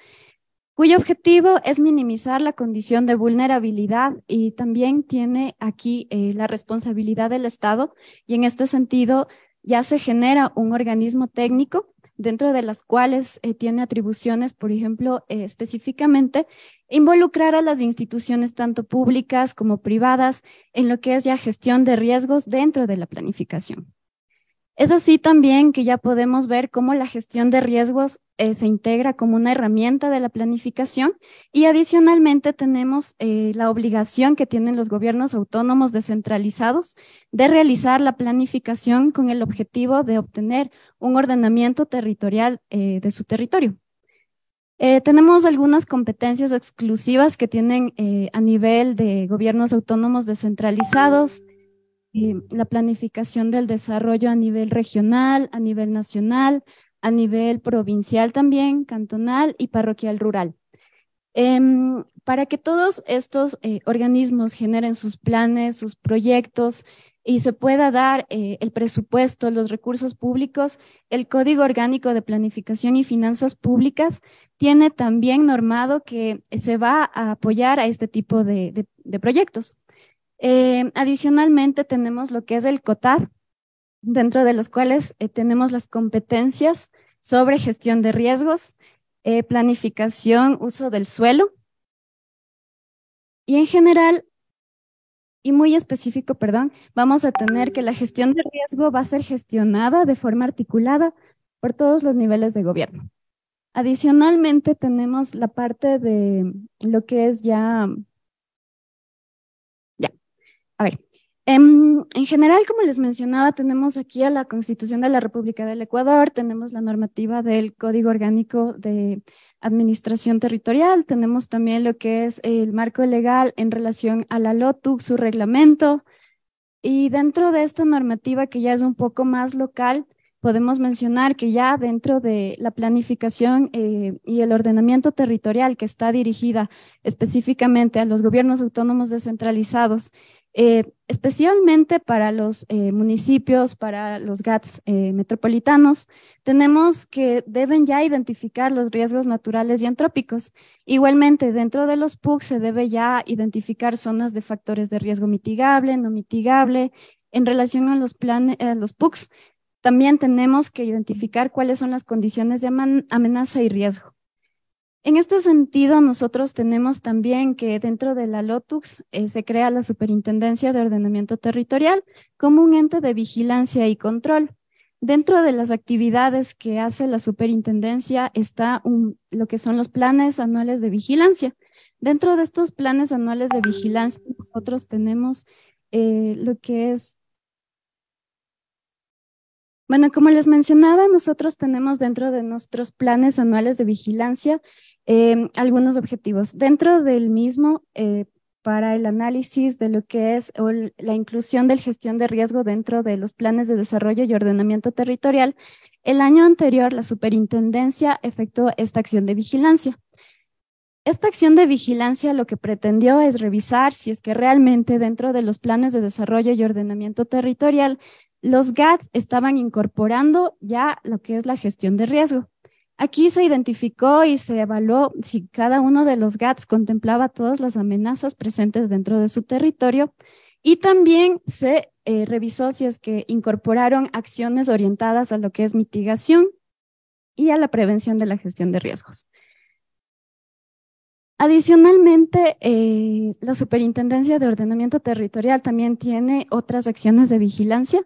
S8: cuyo objetivo es minimizar la condición de vulnerabilidad y también tiene aquí eh, la responsabilidad del Estado y en este sentido ya se genera un organismo técnico dentro de las cuales eh, tiene atribuciones, por ejemplo, eh, específicamente, involucrar a las instituciones tanto públicas como privadas en lo que es ya gestión de riesgos dentro de la planificación. Es así también que ya podemos ver cómo la gestión de riesgos eh, se integra como una herramienta de la planificación y adicionalmente tenemos eh, la obligación que tienen los gobiernos autónomos descentralizados de realizar la planificación con el objetivo de obtener un ordenamiento territorial eh, de su territorio. tenemos algunas competencias exclusivas que tienen a nivel de gobiernos autónomos descentralizados eh, la planificación del desarrollo a nivel regional, a nivel nacional, a nivel provincial también, cantonal y parroquial rural. Em, para que todos estos eh, organismos generen sus planes, sus proyectos y se pueda dar eh, el presupuesto, los recursos públicos, el Código Orgánico de Planificación y Finanzas Públicas tiene también normado que se va a apoyar a este tipo de proyectos. Eh, adicionalmente tenemos lo que es el COTAR, dentro de los cuales eh, tenemos las competencias sobre gestión de riesgos, eh, planificación, uso del suelo. Y en general, y muy específico, perdón, vamos a tener que la gestión de riesgo va a ser gestionada de forma articulada por todos los niveles de gobierno. Adicionalmente, tenemos la parte de lo que es ya a ver, em, en, general, como les mencionaba, tenemos aquí a la Constitución de la República del Ecuador, tenemos la normativa del Código Orgánico de Administración Territorial, tenemos también lo que es el marco legal en relación a la LOTU, su reglamento, y dentro de esta normativa que ya es un poco más local, podemos mencionar que ya dentro de la planificación eh, y el ordenamiento territorial que está dirigida específicamente a los gobiernos autónomos descentralizados, eh, especialmente para los eh, municipios, para los GATS eh, metropolitanos, tenemos que deben ya identificar los riesgos naturales y antrópicos. Igualmente, dentro de los PUC se debe ya identificar zonas de factores de riesgo mitigable, no mitigable. En relación a los, planes, a los PUCs, también tenemos que identificar cuáles son las condiciones de amenaza y riesgo. En este sentido, nosotros tenemos también que dentro de la LOTUX eh, se crea la Superintendencia de Ordenamiento Territorial como un ente de vigilancia y control. Dentro de las actividades que hace la superintendencia está lo que son los planes anuales de vigilancia. Dentro de estos planes anuales de vigilancia, nosotros tenemos eh, lo que es bueno, como les mencionaba, nosotros tenemos dentro de nuestros planes anuales de vigilancia Em, algunos objetivos. Dentro del mismo, eh, para el análisis de lo que es la inclusión del gestión de riesgo dentro de los planes de desarrollo y ordenamiento territorial, el año anterior la superintendencia efectuó esta acción de vigilancia. Esta acción de vigilancia lo que pretendió es revisar si es que realmente dentro de los planes de desarrollo y ordenamiento territorial los GATS estaban incorporando ya lo que es la gestión de riesgo. Aquí se identificó y se evaluó si cada uno de los GATS contemplaba todas las amenazas presentes dentro de su territorio y también se eh, revisó si es que incorporaron acciones orientadas a lo que es mitigación y a la prevención de la gestión de riesgos. Adicionalmente, eh, la Superintendencia de Ordenamiento Territorial también tiene otras acciones de vigilancia.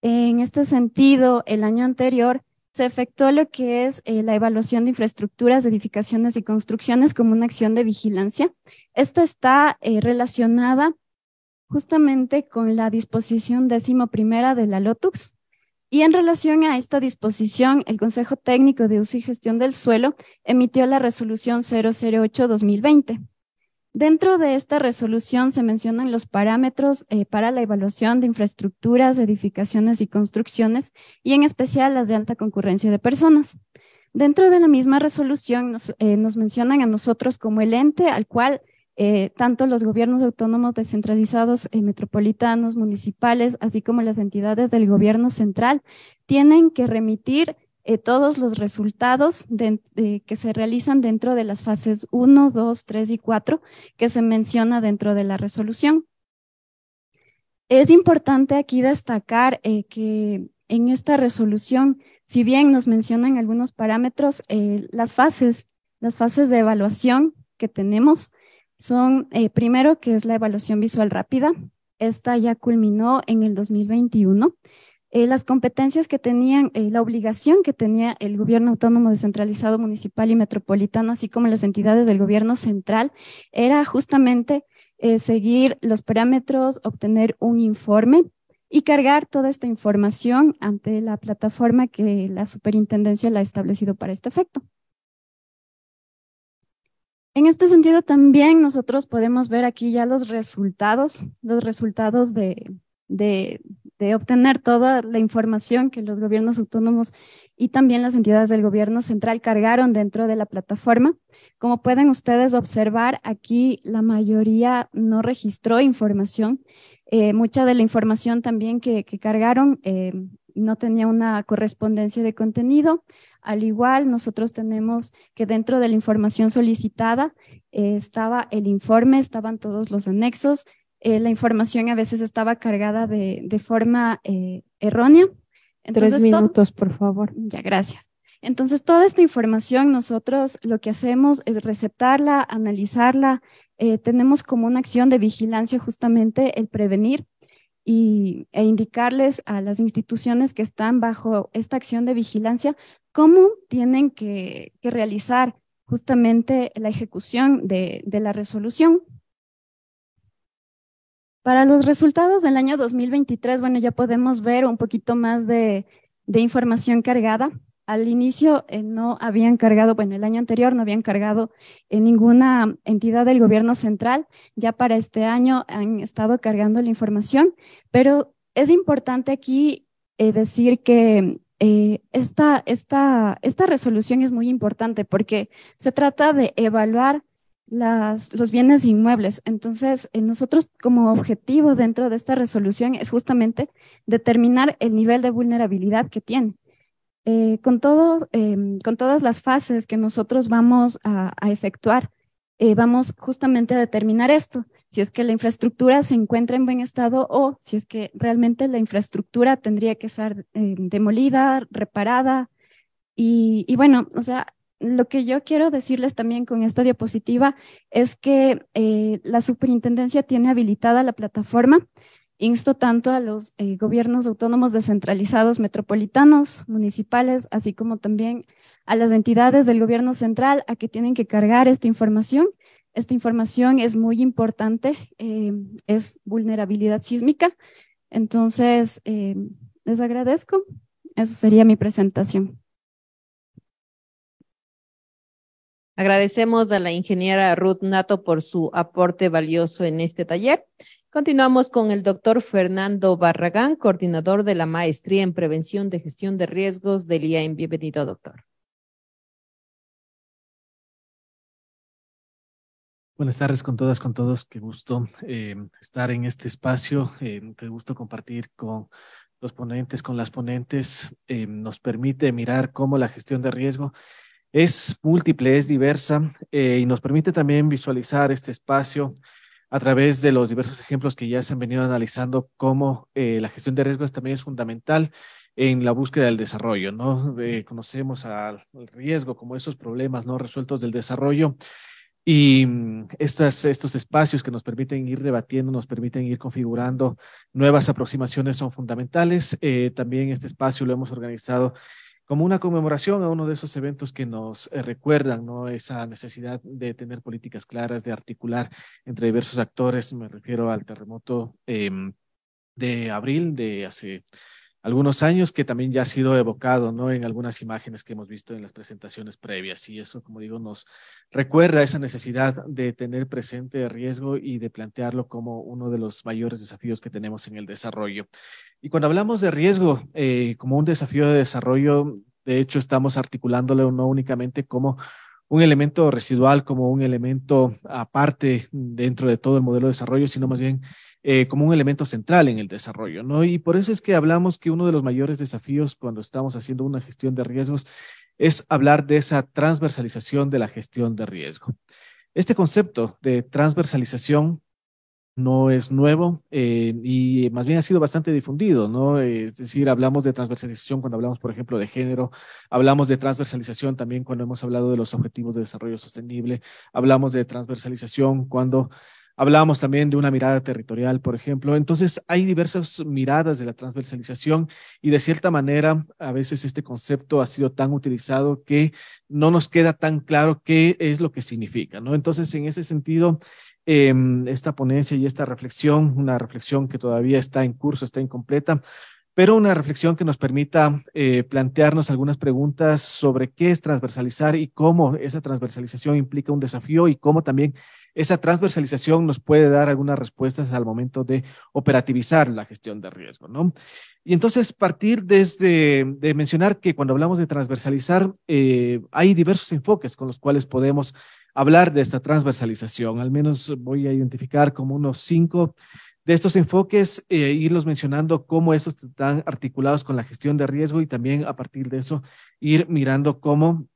S8: En este sentido, el año anterior se efectuó lo que es eh, la evaluación de infraestructuras, edificaciones y construcciones como una acción de vigilancia. Esta está eh, relacionada justamente con la disposición décimo primera de la LOTUX. Y en relación a esta disposición, el Consejo Técnico de Uso y Gestión del Suelo emitió la resolución 008-2020. Dentro de esta resolución se mencionan los parámetros eh, para la evaluación de infraestructuras, edificaciones y construcciones, y en especial las de alta concurrencia de personas. Dentro de la misma resolución nos, eh, mencionan a nosotros como el ente al cual eh, tanto los gobiernos autónomos descentralizados, metropolitanos, municipales, así como las entidades del gobierno central, tienen que remitir eh, todos los resultados que se realizan dentro de las fases 1, 2, 3 y 4 que se menciona dentro de la resolución. Es importante aquí destacar eh, que en esta resolución, si bien nos mencionan algunos parámetros, eh, las fases, las fases de evaluación que tenemos son, primero, que es la evaluación visual rápida. Esta ya culminó en el 2021. Eh, las competencias que tenían, eh, la obligación que tenía el gobierno autónomo descentralizado municipal y metropolitano, así como las entidades del gobierno central, era justamente eh, seguir los parámetros, obtener un informe y cargar toda esta información ante la plataforma que la superintendencia la ha establecido para este efecto. En este sentido, también nosotros podemos ver aquí ya los resultados, los resultados de, de obtener toda la información que los gobiernos autónomos y también las entidades del gobierno central cargaron dentro de la plataforma. Como pueden ustedes observar, aquí la mayoría no registró información. Eh, mucha de la información también que, cargaron eh, no tenía una correspondencia de contenido. Al igual, nosotros tenemos que dentro de la información solicitada eh, estaba el informe, estaban todos los anexos, eh, la información a veces estaba cargada de, forma eh, errónea.
S5: Tres minutos,
S8: por favor. Ya, gracias. Entonces, toda esta información nosotros lo que hacemos es receptarla, analizarla. Eh, tenemos como una acción de vigilancia justamente el prevenir y, e indicarles a las instituciones que están bajo esta acción de vigilancia cómo tienen que, realizar justamente la ejecución de la resolución. Para los resultados del año 2023, bueno, ya podemos ver un poquito más de, información cargada. Al inicio eh, no habían cargado, bueno, el año anterior no habían cargado en ninguna entidad del gobierno central. Ya para este año han estado cargando la información, pero es importante aquí eh, decir que eh, esta, esta, esta resolución es muy importante porque se trata de evaluar los bienes inmuebles. Entonces, eh, nosotros como objetivo dentro de esta resolución es justamente determinar el nivel de vulnerabilidad que tiene. Eh, con, todo, em, con todas las fases que nosotros vamos a, efectuar, eh, vamos justamente a determinar esto, si es que la infraestructura se encuentra en buen estado o si es que realmente la infraestructura tendría que ser em, demolida, reparada. Y, y bueno, o sea, lo que yo quiero decirles también con esta diapositiva es que eh, la superintendencia tiene habilitada la plataforma. Insto tanto a los eh, gobiernos autónomos descentralizados metropolitanos, municipales, así como también a las entidades del gobierno central a que tienen que cargar esta información. Esta información es muy importante, eh, es vulnerabilidad sísmica. Entonces, les agradezco. Eso sería mi presentación.
S1: Agradecemos a la ingeniera Ruth Nato por su aporte valioso en este taller. Continuamos con el doctor Fernando Barragán, coordinador de la Maestría en Prevención de Gestión de Riesgos del IAEM. Bienvenido, doctor.
S4: Buenas tardes con todas, con todos. Qué gusto eh, estar en este espacio. Eh, qué gusto compartir
S9: con los ponentes, con las ponentes. Eh, nos permite mirar cómo la gestión de riesgo es múltiple, es diversa eh, y nos permite también visualizar este espacio a través de los diversos ejemplos que ya se han venido analizando, cómo eh, la gestión de riesgos también es fundamental en la búsqueda del desarrollo, ¿no? Eh, conocemos al riesgo como esos problemas no resueltos del desarrollo y mm, estas, estos espacios que nos permiten ir debatiendo, nos permiten ir configurando nuevas aproximaciones son fundamentales. también este espacio lo hemos organizado como una conmemoración a uno de esos eventos que nos eh, recuerdan ¿no? esa necesidad de tener políticas claras, de articular entre diversos actores. Me refiero al terremoto eh, de abril de hace algunos años que también ya ha sido evocado, ¿no? En algunas imágenes que hemos visto en las presentaciones previas. Y eso, como digo, nos recuerda esa necesidad de tener presente el riesgo y de plantearlo como uno de los mayores desafíos que tenemos en el desarrollo. Y cuando hablamos de riesgo eh, como un desafío de desarrollo, de hecho, estamos articulándolo no únicamente como un elemento residual, como un elemento aparte dentro de todo el modelo de desarrollo, sino más bien eh, como un elemento central en el desarrollo, ¿no? Y por eso es que hablamos que uno de los mayores desafíos cuando estamos haciendo una gestión de riesgos es hablar de esa transversalización de la gestión de riesgo. Este concepto de transversalización no es nuevo eh, y más bien ha sido bastante difundido, ¿no? Es decir, hablamos de transversalización cuando hablamos, por ejemplo, de género, hablamos de transversalización también cuando hemos hablado de los objetivos de desarrollo sostenible, hablamos de transversalización cuando Hablábamos también de una mirada territorial, por ejemplo. Entonces, hay diversas miradas de la transversalización y de cierta manera, a veces este concepto ha sido tan utilizado que no nos queda tan claro qué es lo que significa, ¿no? Entonces, en ese sentido, eh, esta ponencia y esta reflexión, una reflexión que todavía está en curso, está incompleta, pero una reflexión que nos permita eh, plantearnos algunas preguntas sobre qué es transversalizar y cómo esa transversalización implica un desafío y cómo también esa transversalización nos puede dar algunas respuestas al momento de operativizar la gestión de riesgo, ¿no? Y entonces partir desde de mencionar que cuando hablamos de transversalizar, eh, hay diversos enfoques con los cuales podemos hablar de esta transversalización. Al menos voy a identificar como unos cinco de estos enfoques, e irlos mencionando cómo estos están articulados con la gestión de riesgo y también a partir de eso ir mirando cómo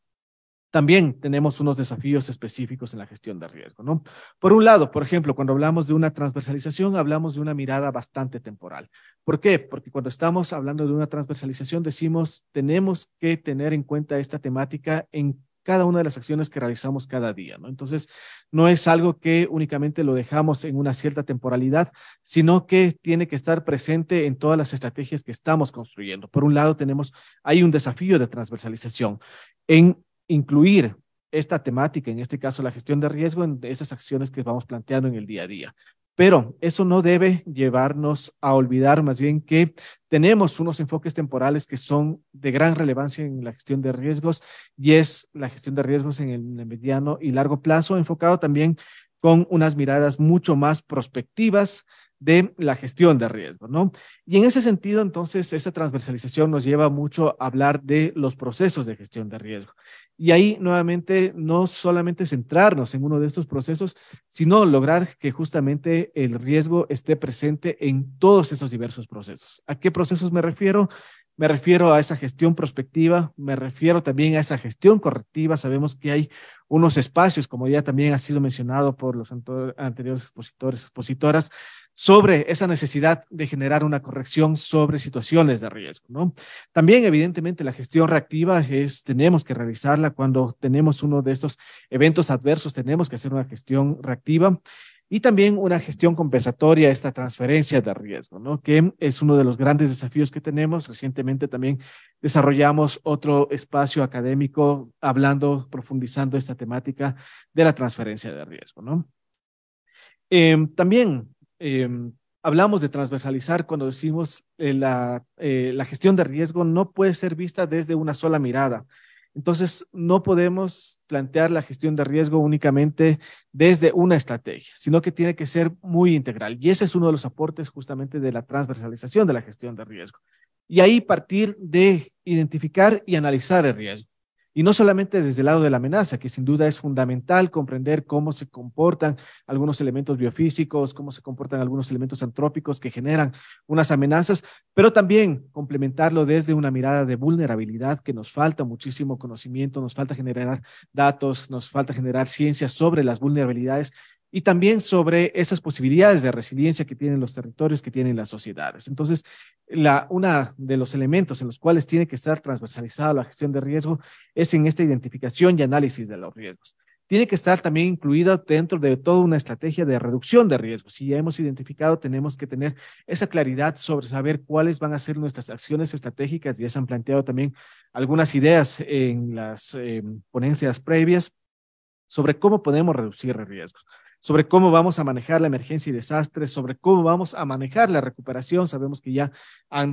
S9: también tenemos unos desafíos específicos en la gestión de riesgo, ¿no? Por un lado, por ejemplo, cuando hablamos de una transversalización, hablamos de una mirada bastante temporal. ¿Por qué? Porque cuando estamos hablando de una transversalización, decimos, tenemos que tener en cuenta esta temática en cada una de las acciones que realizamos cada día, ¿no? Entonces, no es algo que únicamente lo dejamos en una cierta temporalidad, sino que tiene que estar presente en todas las estrategias que estamos construyendo. Por un lado, tenemos, hay un desafío de transversalización en incluir esta temática, en este caso la gestión de riesgo, en esas acciones que vamos planteando en el día a día. Pero eso no debe llevarnos a olvidar más bien que tenemos unos enfoques temporales que son de gran relevancia en la gestión de riesgos y es la gestión de riesgos en el mediano y largo plazo, enfocado también con unas miradas mucho más prospectivas de la gestión de riesgo, ¿no? Y en ese sentido, entonces, esa transversalización nos lleva mucho a hablar de los procesos de gestión de riesgo. Y ahí, nuevamente, no solamente centrarnos en uno de estos procesos, sino lograr que justamente el riesgo esté presente en todos esos diversos procesos. ¿A qué procesos me refiero? Me refiero a esa gestión prospectiva, me refiero también a esa gestión correctiva. Sabemos que hay unos espacios, como ya también ha sido mencionado por los anteriores expositores, expositoras, sobre esa necesidad de generar una corrección sobre situaciones de riesgo. ¿no? También, evidentemente, la gestión reactiva es, tenemos que revisarla cuando tenemos uno de estos eventos adversos, tenemos que hacer una gestión reactiva y también una gestión compensatoria, esta transferencia de riesgo, ¿no? que es uno de los grandes desafíos que tenemos. Recientemente también desarrollamos otro espacio académico hablando, profundizando esta temática de la transferencia de riesgo. ¿no? Em, también Em, hablamos de transversalizar cuando decimos eh, eh, la gestión de riesgo no puede ser vista desde una sola mirada. Entonces, no podemos plantear la gestión de riesgo únicamente desde una estrategia, sino que tiene que ser muy integral. Y ese es uno de los aportes justamente de la transversalización de la gestión de riesgo. Y ahí partir de identificar y analizar el riesgo. Y no solamente desde el lado de la amenaza, que sin duda es fundamental comprender cómo se comportan algunos elementos biofísicos, cómo se comportan algunos elementos antrópicos que generan unas amenazas, pero también complementarlo desde una mirada de vulnerabilidad que nos falta muchísimo conocimiento, nos falta generar datos, nos falta generar ciencia sobre las vulnerabilidades y también sobre esas posibilidades de resiliencia que tienen los territorios, que tienen las sociedades. Entonces, la, una de los elementos en los cuales tiene que estar transversalizada la gestión de riesgo es en esta identificación y análisis de los riesgos. Tiene que estar también incluida dentro de toda una estrategia de reducción de riesgos. Si ya hemos identificado, tenemos que tener esa claridad sobre saber cuáles van a ser nuestras acciones estratégicas. Ya se han planteado también algunas ideas en las em, ponencias previas sobre cómo podemos reducir riesgos sobre cómo vamos a manejar la emergencia y desastres, sobre cómo vamos a manejar la recuperación. Sabemos que ya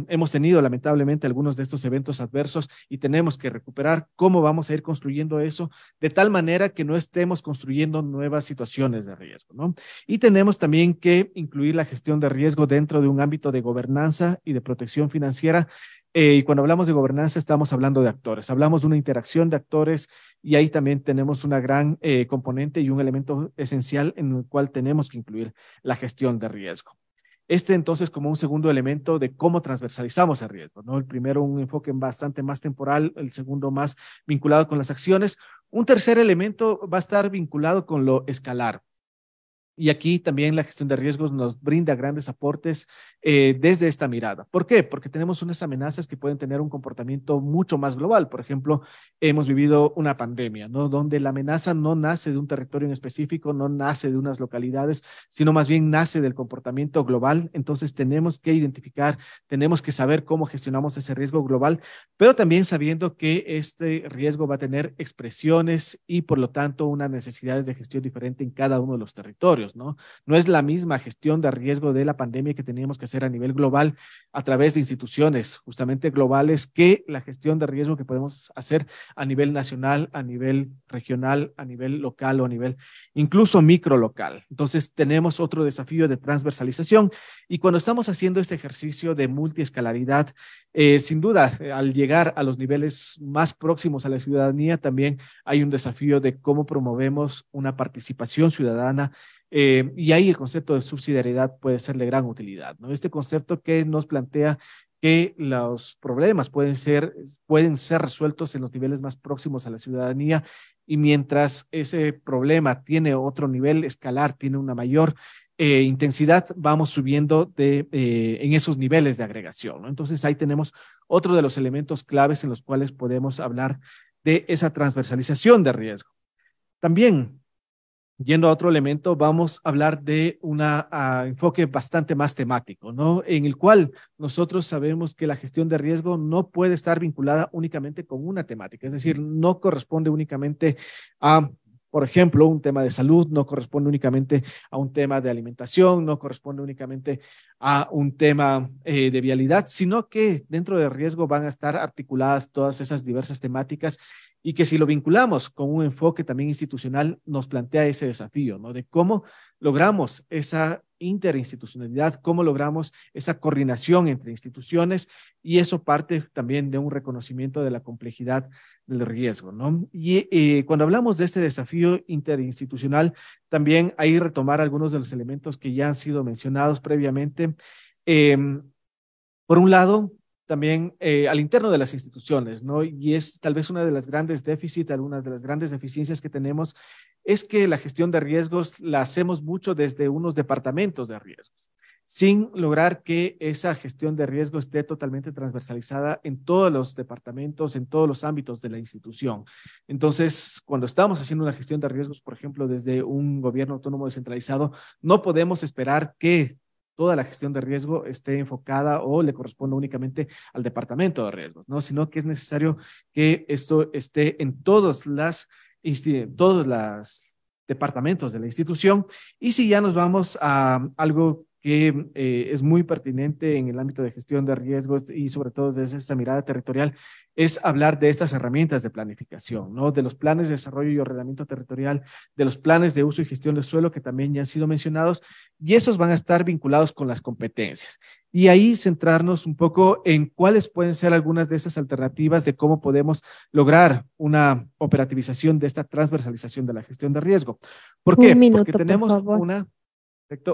S9: hemos tenido lamentablemente algunos de estos eventos adversos y tenemos que recuperar cómo vamos a ir construyendo eso de tal manera que no estemos construyendo nuevas situaciones de riesgo. ¿no? Y tenemos también que incluir la gestión de riesgo dentro de un ámbito de gobernanza y de protección financiera eh, y cuando hablamos de gobernanza estamos hablando de actores, hablamos de una interacción de actores y ahí también tenemos una gran eh, componente y un elemento esencial en el cual tenemos que incluir la gestión de riesgo. Este entonces como un segundo elemento de cómo transversalizamos el riesgo, ¿no? El primero un enfoque bastante más temporal, el segundo más vinculado con las acciones. Un tercer elemento va a estar vinculado con lo escalar. Y aquí también la gestión de riesgos nos brinda grandes aportes eh, desde esta mirada. ¿Por qué? Porque tenemos unas amenazas que pueden tener un comportamiento mucho más global. Por ejemplo, hemos vivido una pandemia, ¿no? Donde la amenaza no nace de un territorio en específico, no nace de unas localidades, sino más bien nace del comportamiento global. Entonces tenemos que identificar, tenemos que saber cómo gestionamos ese riesgo global, pero también sabiendo que este riesgo va a tener expresiones y por lo tanto unas necesidades de gestión diferente en cada uno de los territorios. ¿no? No es la misma gestión de riesgo de la pandemia que teníamos que hacer a nivel global a través de instituciones justamente globales que la gestión de riesgo que podemos hacer a nivel nacional, a nivel regional, a nivel local o a nivel incluso micro local. Entonces, tenemos otro desafío de transversalización y cuando estamos haciendo este ejercicio de multiescalaridad, eh, sin duda, eh, al llegar a los niveles más próximos a la ciudadanía, también hay un desafío de cómo promovemos una participación ciudadana eh, y ahí el concepto de subsidiariedad puede ser de gran utilidad, ¿no? Este concepto que nos plantea que los problemas pueden ser, pueden ser resueltos en los niveles más próximos a la ciudadanía y mientras ese problema tiene otro nivel escalar, tiene una mayor eh, intensidad, vamos subiendo de, eh, en esos niveles de agregación. Entonces ahí tenemos otro de los elementos claves en los cuales podemos hablar de esa transversalización de riesgo. También Yendo a otro elemento, vamos a hablar de un ah, enfoque bastante más temático, ¿no? En el cual nosotros sabemos que la gestión de riesgo no puede estar vinculada únicamente con una temática, es decir, no corresponde únicamente a por ejemplo, un tema de salud no corresponde únicamente a un tema de alimentación, no corresponde únicamente a un tema eh, de vialidad, sino que dentro de riesgo van a estar articuladas todas esas diversas temáticas y que si lo vinculamos con un enfoque también institucional, nos plantea ese desafío, ¿no? De cómo logramos esa interinstitucionalidad, cómo logramos esa coordinación entre instituciones y eso parte también de un reconocimiento de la complejidad del riesgo, ¿no? Y eh, cuando hablamos de este desafío interinstitucional, también hay retomar algunos de los elementos que ya han sido mencionados previamente. Em, por un lado, también eh, al interno de las instituciones, ¿no? Y es tal vez una de las grandes déficits, algunas de las grandes deficiencias que tenemos, es que la gestión de riesgos la hacemos mucho desde unos departamentos de riesgos, sin lograr que esa gestión de riesgo esté totalmente transversalizada en todos los departamentos, en todos los ámbitos de la institución. Entonces, cuando estamos haciendo una gestión de riesgos, por ejemplo, desde un gobierno autónomo descentralizado, no podemos esperar que toda la gestión de riesgo esté enfocada o le corresponda únicamente al departamento de riesgos, ¿no? sino que es necesario que esto esté en todas las, todos los departamentos de la institución. Y si ya nos vamos a algo que eh, es muy pertinente en el ámbito de gestión de riesgos y sobre todo desde esa mirada territorial, es hablar de estas herramientas de planificación, ¿no? de los planes de desarrollo y ordenamiento territorial, de los planes de uso y gestión del suelo que también ya han sido mencionados, y esos van a estar vinculados con las competencias. Y ahí centrarnos un poco en cuáles pueden ser algunas de esas alternativas de cómo podemos lograr una operativización de esta transversalización de la gestión de riesgo.
S5: ¿Por qué? Porque tenemos
S9: una...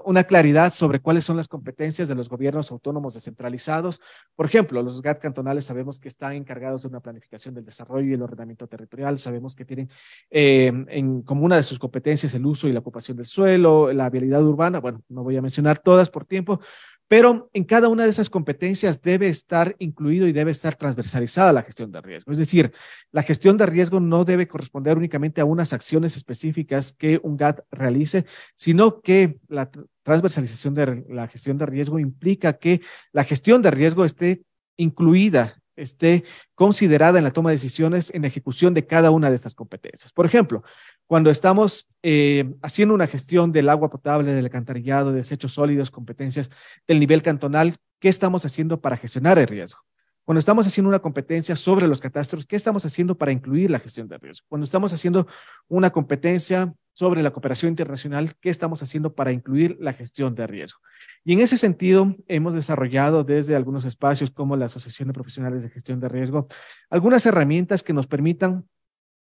S9: Una claridad sobre cuáles son las competencias de los gobiernos autónomos descentralizados. Por ejemplo, los GAT cantonales sabemos que están encargados de una planificación del desarrollo y el ordenamiento territorial. Sabemos que tienen eh, en, como una de sus competencias el uso y la ocupación del suelo, la vialidad urbana. Bueno, no voy a mencionar todas por tiempo, pero en cada una de esas competencias debe estar incluido y debe estar transversalizada la gestión de riesgo. Es decir, la gestión de riesgo no debe corresponder únicamente a unas acciones específicas que un GAT realice, sino que la transversalización de la gestión de riesgo implica que la gestión de riesgo esté incluida esté considerada en la toma de decisiones en ejecución de cada una de estas competencias. Por ejemplo, cuando estamos eh, haciendo una gestión del agua potable, del alcantarillado, de desechos sólidos, competencias del nivel cantonal, ¿qué estamos haciendo para gestionar el riesgo? Cuando estamos haciendo una competencia sobre los catástrofes, ¿qué estamos haciendo para incluir la gestión de riesgo? Cuando estamos haciendo una competencia sobre la cooperación internacional, ¿qué estamos haciendo para incluir la gestión de riesgo? Y en ese sentido, hemos desarrollado desde algunos espacios como la Asociación de Profesionales de Gestión de Riesgo algunas herramientas que nos permitan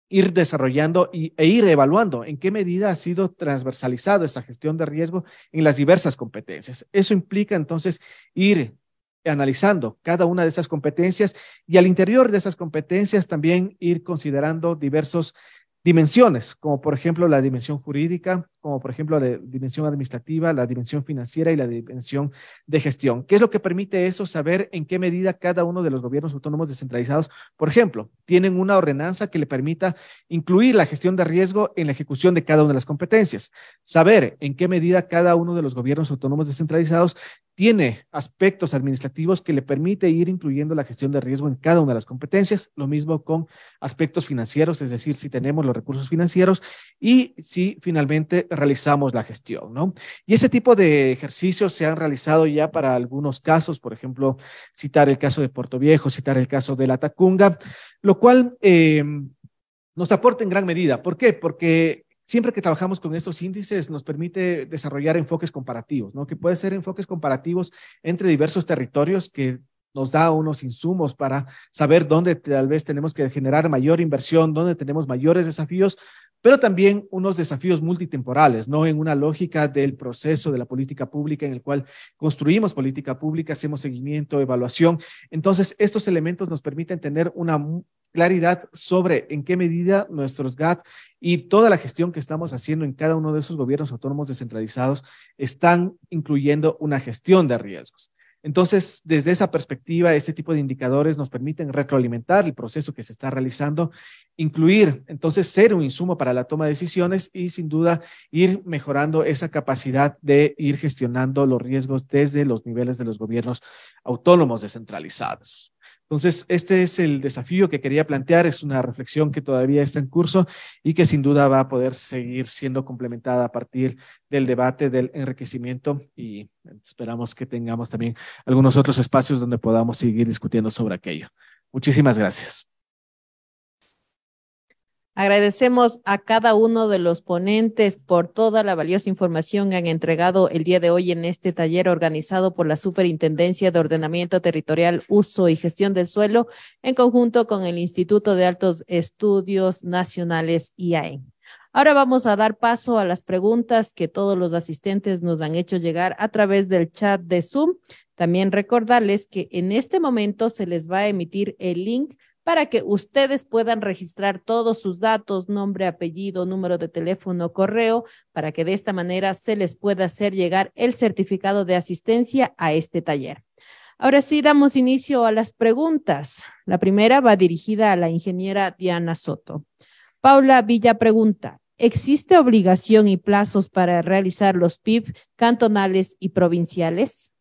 S9: ir desarrollando e ir evaluando en qué medida ha sido transversalizado esa gestión de riesgo en las diversas competencias. Eso implica entonces ir analizando cada una de esas competencias y al interior de esas competencias también ir considerando diversos dimensiones, como por ejemplo la dimensión jurídica, como por ejemplo la dimensión administrativa, la dimensión financiera y la dimensión de gestión. ¿Qué es lo que permite eso? Saber en qué medida cada uno de los gobiernos autónomos descentralizados, por ejemplo, tienen una ordenanza que le permita incluir la gestión de riesgo en la ejecución de cada una de las competencias. Saber en qué medida cada uno de los gobiernos autónomos descentralizados tiene aspectos administrativos que le permite ir incluyendo la gestión de riesgo en cada una de las competencias, lo mismo con aspectos financieros, es decir, si tenemos los recursos financieros y si finalmente realizamos la gestión, ¿no? Y ese tipo de ejercicios se han realizado ya para algunos casos, por ejemplo, citar el caso de Puerto Viejo, citar el caso de La Tacunga, lo cual eh, nos aporta en gran medida. ¿Por qué? Porque siempre que trabajamos con estos índices nos permite desarrollar enfoques comparativos, ¿no? Que pueden ser enfoques comparativos entre diversos territorios que nos da unos insumos para saber dónde tal vez tenemos que generar mayor inversión, dónde tenemos mayores desafíos, pero también unos desafíos multitemporales, ¿no? En una lógica del proceso de la política pública en el cual construimos política pública, hacemos seguimiento, evaluación. Entonces, estos elementos nos permiten tener una claridad sobre en qué medida nuestros GAT y toda la gestión que estamos haciendo en cada uno de esos gobiernos autónomos descentralizados están incluyendo una gestión de riesgos. Entonces, desde esa perspectiva, este tipo de indicadores nos permiten retroalimentar el proceso que se está realizando, incluir, entonces, ser un insumo para la toma de decisiones y, sin duda, ir mejorando esa capacidad de ir gestionando los riesgos desde los niveles de los gobiernos autónomos descentralizados. Entonces, este es el desafío que quería plantear, es una reflexión que todavía está en curso y que sin duda va a poder seguir siendo complementada a partir del debate del enriquecimiento y esperamos que tengamos también algunos otros espacios donde podamos seguir discutiendo sobre aquello. Muchísimas gracias.
S1: Agradecemos a cada uno de los ponentes por toda la valiosa información que han entregado el día de hoy en este taller organizado por la Superintendencia de Ordenamiento Territorial, Uso y Gestión del Suelo, en conjunto con el Instituto de Altos Estudios Nacionales IAE. Ahora vamos a dar paso a las preguntas que todos los asistentes nos han hecho llegar a través del chat de Zoom. También recordarles que en este momento se les va a emitir el link para que ustedes puedan registrar todos sus datos, nombre, apellido, número de teléfono, correo, para que de esta manera se les pueda hacer llegar el certificado de asistencia a este taller. Ahora sí, damos inicio a las preguntas. La primera va dirigida a la ingeniera Diana Soto. Paula Villa pregunta, ¿existe obligación y plazos para realizar los PIB cantonales y provinciales?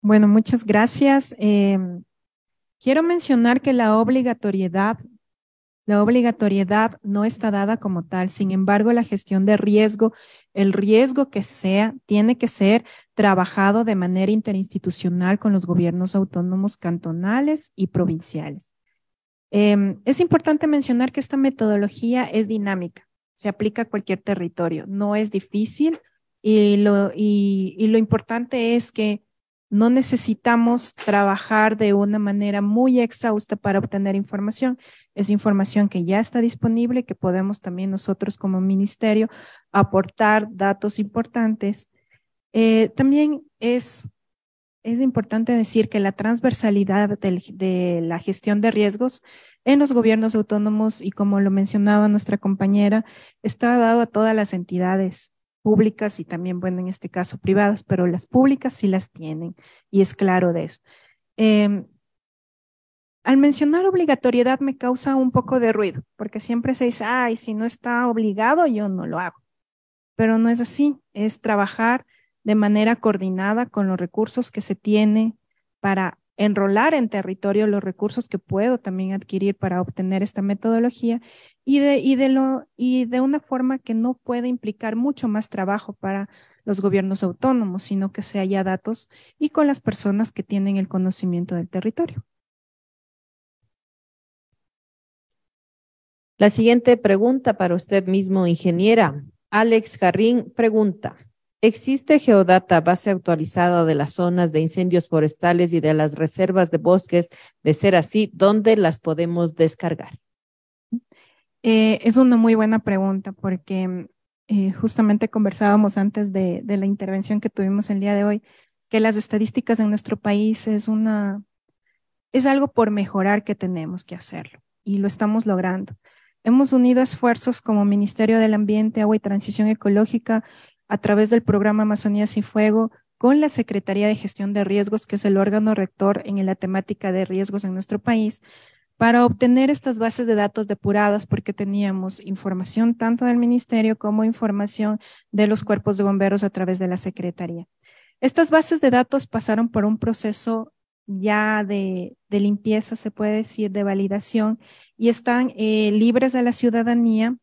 S5: Bueno, muchas gracias. Em, quiero mencionar que la obligatoriedad, la obligatoriedad no está dada como tal. Sin embargo, la gestión de riesgo, el riesgo que sea, tiene que ser trabajado de manera interinstitucional con los gobiernos autónomos cantonales y provinciales. Em, es importante mencionar que esta metodología es dinámica, se aplica a cualquier territorio, no es difícil y lo, y lo importante es que no necesitamos trabajar de una manera muy exhausta para obtener información. Es información que ya está disponible, que podemos también nosotros como ministerio aportar datos importantes. Eh, también es, importante decir que la transversalidad de la gestión de riesgos en los gobiernos autónomos y como lo mencionaba nuestra compañera, está dado a todas las entidades públicas y también, bueno, en este caso privadas, pero las públicas sí las tienen y es claro de eso. Em, al mencionar obligatoriedad me causa un poco de ruido, porque siempre se dice, ay, si no está obligado, yo no lo hago. Pero no es así, es trabajar de manera coordinada con los recursos que se tiene para enrolar en territorio los recursos que puedo también adquirir para obtener esta metodología y de, lo, y de una forma que no puede implicar mucho más trabajo para los gobiernos autónomos, sino que se haya datos y con las personas que tienen el conocimiento del territorio.
S1: La siguiente pregunta para usted mismo, ingeniera. Alex Jarrín pregunta, ¿existe geodata base actualizada de las zonas de incendios forestales y de las reservas de bosques? De ser así, ¿dónde las podemos descargar?
S5: Eh, es una muy buena pregunta porque eh, justamente conversábamos antes de, la intervención que tuvimos el día de hoy, que las estadísticas en nuestro país es una, es algo por mejorar que tenemos que hacerlo y lo estamos logrando. Hemos unido esfuerzos como Ministerio del Ambiente, Agua y Transición Ecológica a través del programa Amazonía sin Fuego con la Secretaría de Gestión de Riesgos, que es el órgano rector en la temática de riesgos en nuestro país, para obtener estas bases de datos depuradas porque teníamos información tanto del ministerio como información de los cuerpos de bomberos a través de la Secretaría. Estas bases de datos pasaron por un proceso ya de, limpieza, se puede decir, de validación y están eh, libres a la ciudadanía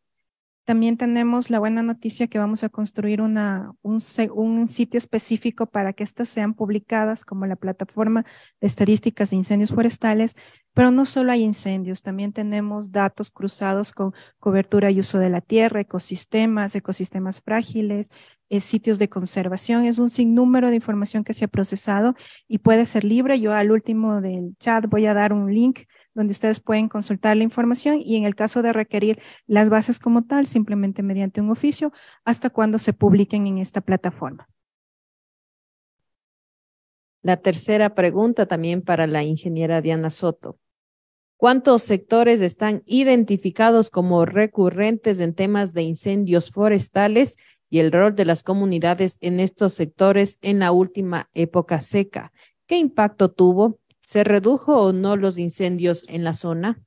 S5: también tenemos la buena noticia que vamos a construir un, sitio específico para que estas sean publicadas como la plataforma de estadísticas de incendios forestales, pero no solo hay incendios, también tenemos datos cruzados con cobertura y uso de la tierra, ecosistemas, ecosistemas frágiles, eh, sitios de conservación. Es un sinnúmero de información que se ha procesado y puede ser libre. Yo al último del chat voy a dar un link donde ustedes pueden consultar la información y en el caso de requerir las bases como tal, simplemente mediante un oficio, hasta cuando se publiquen en esta plataforma.
S1: La tercera pregunta también para la ingeniera Diana Soto. ¿Cuántos sectores están identificados como recurrentes en temas de incendios forestales y el rol de las comunidades en estos sectores en la última época seca? ¿Qué impacto tuvo? ¿Se redujo o no los incendios en
S5: la zona?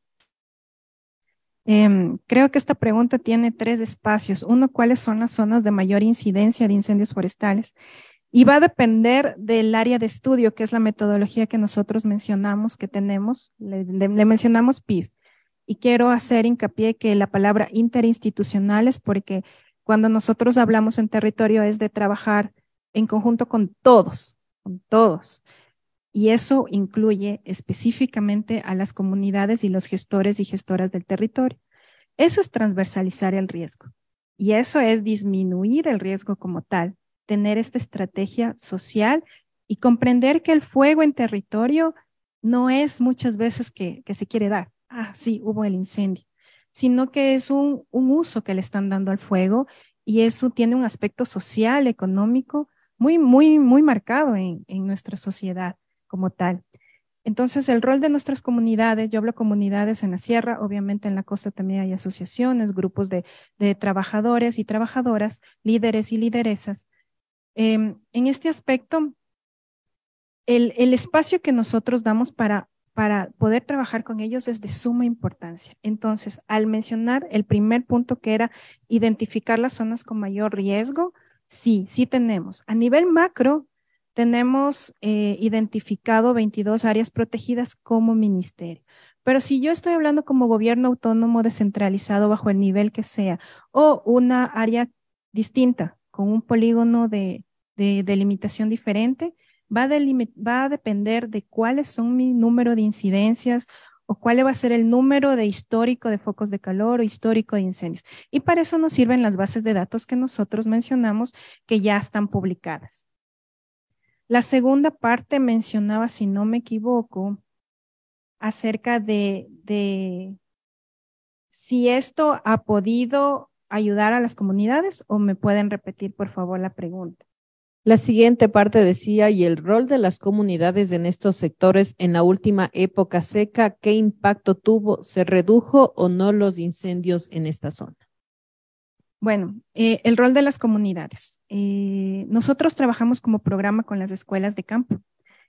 S5: Em, creo que esta pregunta tiene tres espacios. Uno, ¿cuáles son las zonas de mayor incidencia de incendios forestales? Y va a depender del área de estudio, que es la metodología que nosotros mencionamos, que tenemos, le, mencionamos PIB. Y quiero hacer hincapié que la palabra interinstitucional es porque cuando nosotros hablamos en territorio es de trabajar en conjunto con todos, con todos y eso incluye específicamente a las comunidades y los gestores y gestoras del territorio. Eso es transversalizar el riesgo y eso es disminuir el riesgo como tal, tener esta estrategia social y comprender que el fuego en territorio no es muchas veces que, se quiere dar, ah, sí, hubo el incendio, sino que es un, uso que le están dando al fuego y eso tiene un aspecto social, económico, muy, muy, muy marcado en nuestra sociedad como tal. Entonces, el rol de nuestras comunidades, yo hablo comunidades en la sierra, obviamente en la costa también hay asociaciones, grupos de, trabajadores y trabajadoras, líderes y lideresas. Em, en este aspecto, el, espacio que nosotros damos para, para poder trabajar con ellos es de suma importancia. Entonces, al mencionar el primer punto que era identificar las zonas con mayor riesgo, sí, sí tenemos. A nivel macro, tenemos eh, identificado 22 áreas protegidas como ministerio. Pero si yo estoy hablando como gobierno autónomo descentralizado bajo el nivel que sea, o una área distinta, con un polígono de, delimitación diferente, va a, va a depender de cuáles son mi número de incidencias o cuál va a ser el número de histórico de focos de calor o histórico de incendios. Y para eso nos sirven las bases de datos que nosotros mencionamos que ya están publicadas. La segunda parte mencionaba, si no me equivoco, acerca de, si esto ha podido ayudar a las comunidades o me pueden repetir, por favor, la pregunta.
S1: La siguiente parte decía, y el rol de las comunidades en estos sectores en la última época seca, ¿qué impacto tuvo? ¿Se redujo o no los incendios en esta zona?
S5: Bueno, eh, el rol de las comunidades. Eh, nosotros trabajamos como programa con las escuelas de campo,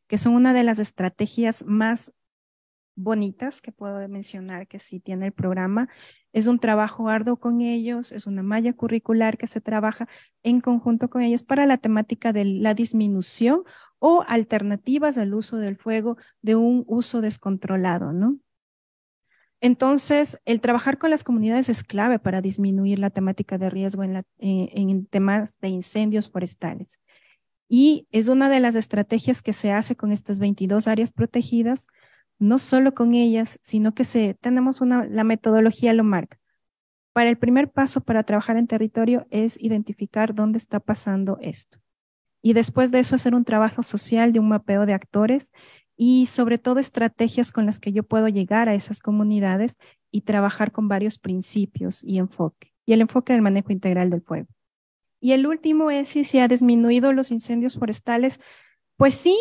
S5: que son una de las estrategias más bonitas que puedo mencionar que sí tiene el programa. Es un trabajo arduo con ellos, es una malla curricular que se trabaja en conjunto con ellos para la temática de la disminución o alternativas al uso del fuego de un uso descontrolado, ¿no? Entonces, el trabajar con las comunidades es clave para disminuir la temática de riesgo eh, en, temas de incendios forestales. Y es una de las estrategias que se hace con estas 22 áreas protegidas, no solo con ellas, sino que tenemos la metodología lo marca. Para el primer paso para trabajar en territorio es identificar dónde está pasando esto. Y después de eso hacer un trabajo social de un mapeo de actores y sobre todo estrategias con las que yo puedo llegar a esas comunidades y trabajar con varios principios y enfoque, y el enfoque del manejo integral del fuego. Y el último es si se ha disminuido los incendios forestales. Pues sí,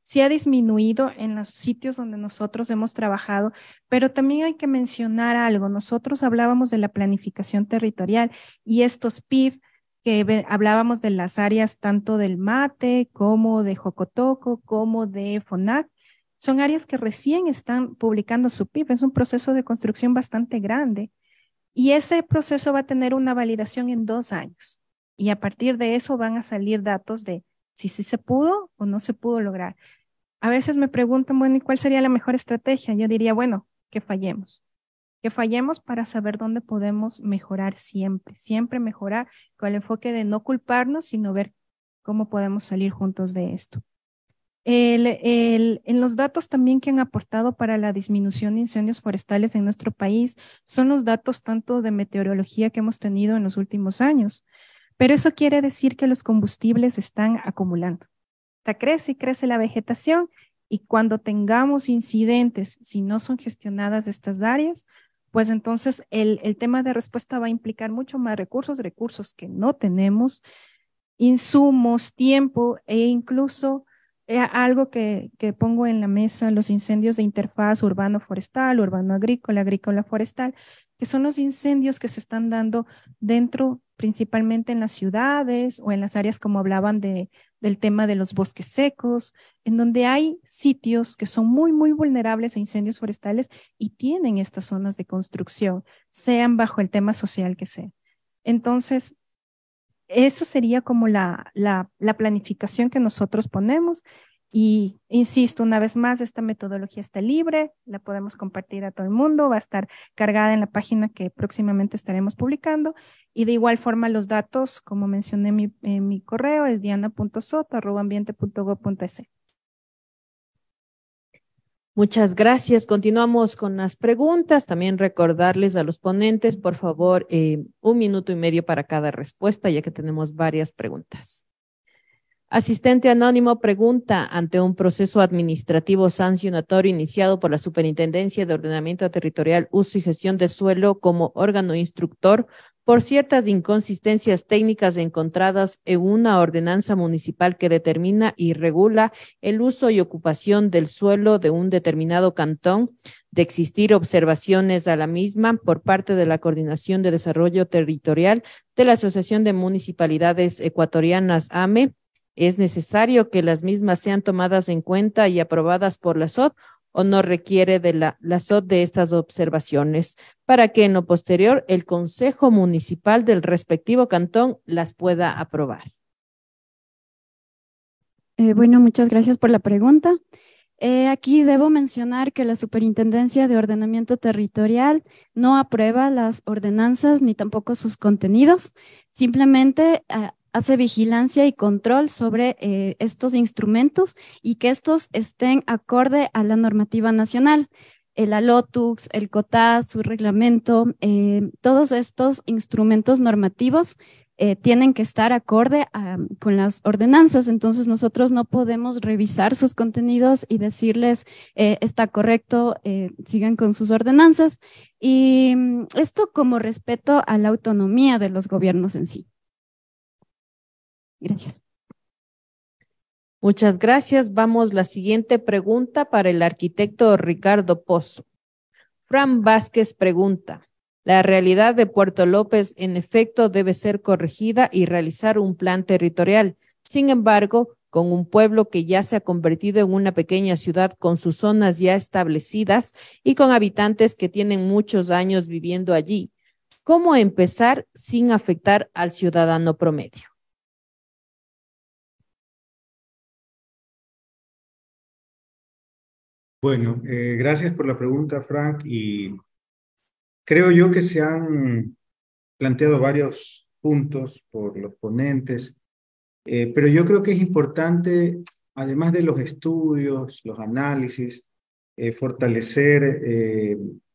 S5: se ha disminuido en los sitios donde nosotros hemos trabajado, pero también hay que mencionar algo. Nosotros hablábamos de la planificación territorial y estos PIB que hablábamos de las áreas tanto del mate como de Jocotoco, como de FONAC, son áreas que recién están publicando su PIB. Es un proceso de construcción bastante grande. Y ese proceso va a tener una validación en dos años. Y a partir de eso van a salir datos de si sí se pudo o no se pudo lograr. A veces me preguntan, bueno, ¿y cuál sería la mejor estrategia? Yo diría, bueno, que fallemos. Que fallemos para saber dónde podemos mejorar siempre, siempre mejorar con el enfoque de no culparnos, sino ver cómo podemos salir juntos de esto en los datos también que han aportado para la disminución de incendios forestales en nuestro país son los datos tanto de meteorología que hemos tenido en los últimos años, pero eso quiere decir que los combustibles están acumulando. Está crece y crece la vegetación y cuando tengamos incidentes, si no son gestionadas estas áreas, pues entonces el tema de respuesta va a implicar mucho más recursos, recursos que no tenemos, insumos, tiempo e incluso algo que, pongo en la mesa, los incendios de interfaz urbano-forestal, urbano-agrícola, agrícola-forestal, que son los incendios que se están dando dentro, principalmente en las ciudades o en las áreas como hablaban del tema de los bosques secos, en donde hay sitios que son muy, muy vulnerables a incendios forestales y tienen estas zonas de construcción, sean bajo el tema social que sea. Entonces, esa sería como la, la, planificación que nosotros ponemos y insisto, una vez más, esta metodología está libre, la podemos compartir a todo el mundo, va a estar cargada en la página que próximamente estaremos publicando. Y de igual forma, los datos, como mencioné en mi, mi correo, es diana.soto.ambiente.gov.es.
S1: Muchas gracias. Continuamos con las preguntas. También recordarles a los ponentes, por favor, eh, un minuto y medio para cada respuesta, ya que tenemos varias preguntas. Asistente anónimo pregunta ante un proceso administrativo sancionatorio iniciado por la Superintendencia de Ordenamiento Territorial, Uso y Gestión de Suelo como órgano instructor por ciertas inconsistencias técnicas encontradas en una ordenanza municipal que determina y regula el uso y ocupación del suelo de un determinado cantón, de existir observaciones a la misma por parte de la Coordinación de Desarrollo Territorial de la Asociación de Municipalidades Ecuatorianas AME, es necesario que las mismas sean tomadas en cuenta y aprobadas por la SOT o no requiere de la, de estas observaciones, para que en lo posterior el Consejo Municipal del respectivo cantón las pueda aprobar.
S8: Eh, bueno, muchas gracias por la pregunta. Eh, aquí debo mencionar que la Superintendencia de Ordenamiento Territorial no aprueba las ordenanzas ni tampoco sus contenidos, simplemente eh, hace vigilancia y control sobre eh, estos instrumentos y que estos estén acorde a la normativa nacional, el ALOTUX, el COTA, su reglamento, eh, todos estos instrumentos normativos eh, tienen que estar acorde con las ordenanzas, entonces nosotros no podemos revisar sus contenidos y decirles está correcto, sigan con sus ordenanzas. Y mm, esto como respeto a la autonomía de los gobiernos en sí. Gracias. Muchas
S1: gracias. Vamos, la siguiente pregunta para el arquitecto Ricardo Pozo. Fran Vázquez pregunta, la realidad de Puerto López en efecto debe ser corregida y realizar un plan territorial. Sin embargo, con un pueblo que ya se ha convertido en una pequeña ciudad con sus zonas ya establecidas y con habitantes que tienen muchos años viviendo allí. ¿Cómo empezar sin afectar
S4: al ciudadano promedio? Bueno, eh, gracias por la pregunta, Frank. Y creo yo que se han planteado varios
S6: puntos por los ponentes, eh, pero yo creo que es importante, además de los estudios, los análisis, eh, fortalecer